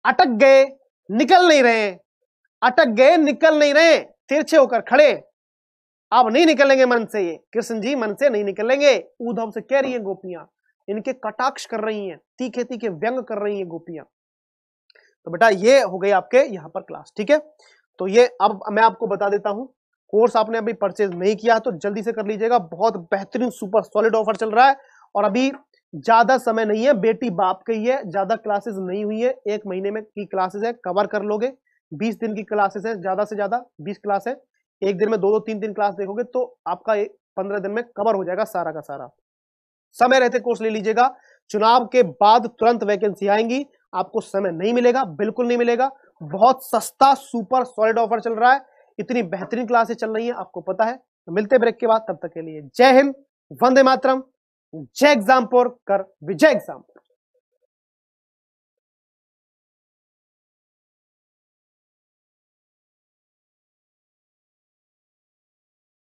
अटक गए निकल नहीं रहे अटक गए निकल नहीं रहे तिरछे होकर खड़े आप नहीं निकलेंगे मन से ये कृष्ण जी मन से नहीं निकलेंगे ऊधम से कह रही है गोपियां इनके कटाक्ष कर रही हैं तीखे तीखे व्यंग कर रही हैं गोपियां तो बेटा ये हो गई आपके यहाँ पर क्लास ठीक है तो ये अब मैं आपको बता देता हूँ कोर्स आपने अभी परचेज नहीं किया तो जल्दी से कर लीजिएगा बहुत बेहतरीन सुपर सॉलिड ऑफर चल रहा है और अभी ज्यादा समय नहीं है बेटी बाप ही है ज्यादा क्लासेस नहीं हुई है एक महीने में की क्लासेस है कवर कर लोगे बीस दिन की क्लासेस है ज़्यादा से ज़्यादा बीस क्लास है एक दिन में दो दो तीन दिन क्लास देखोगे तो आपका पंद्रह दिन में कवर हो जाएगा सारा का सारा समय रहते कोर्स ले लीजिएगा चुनाव के बाद तुरंत वैकेंसी आएंगी आपको समय नहीं मिलेगा बिल्कुल नहीं मिलेगा बहुत सस्ता सुपर सॉलिड ऑफर चल रहा है इतनी बेहतरीन क्लासेस चल रही है आपको पता है तो मिलते ब्रेक के बाद तब तक के लिए जय हिंद वंदे मातरम जय एग्जामपुर कर विजय एग्जाम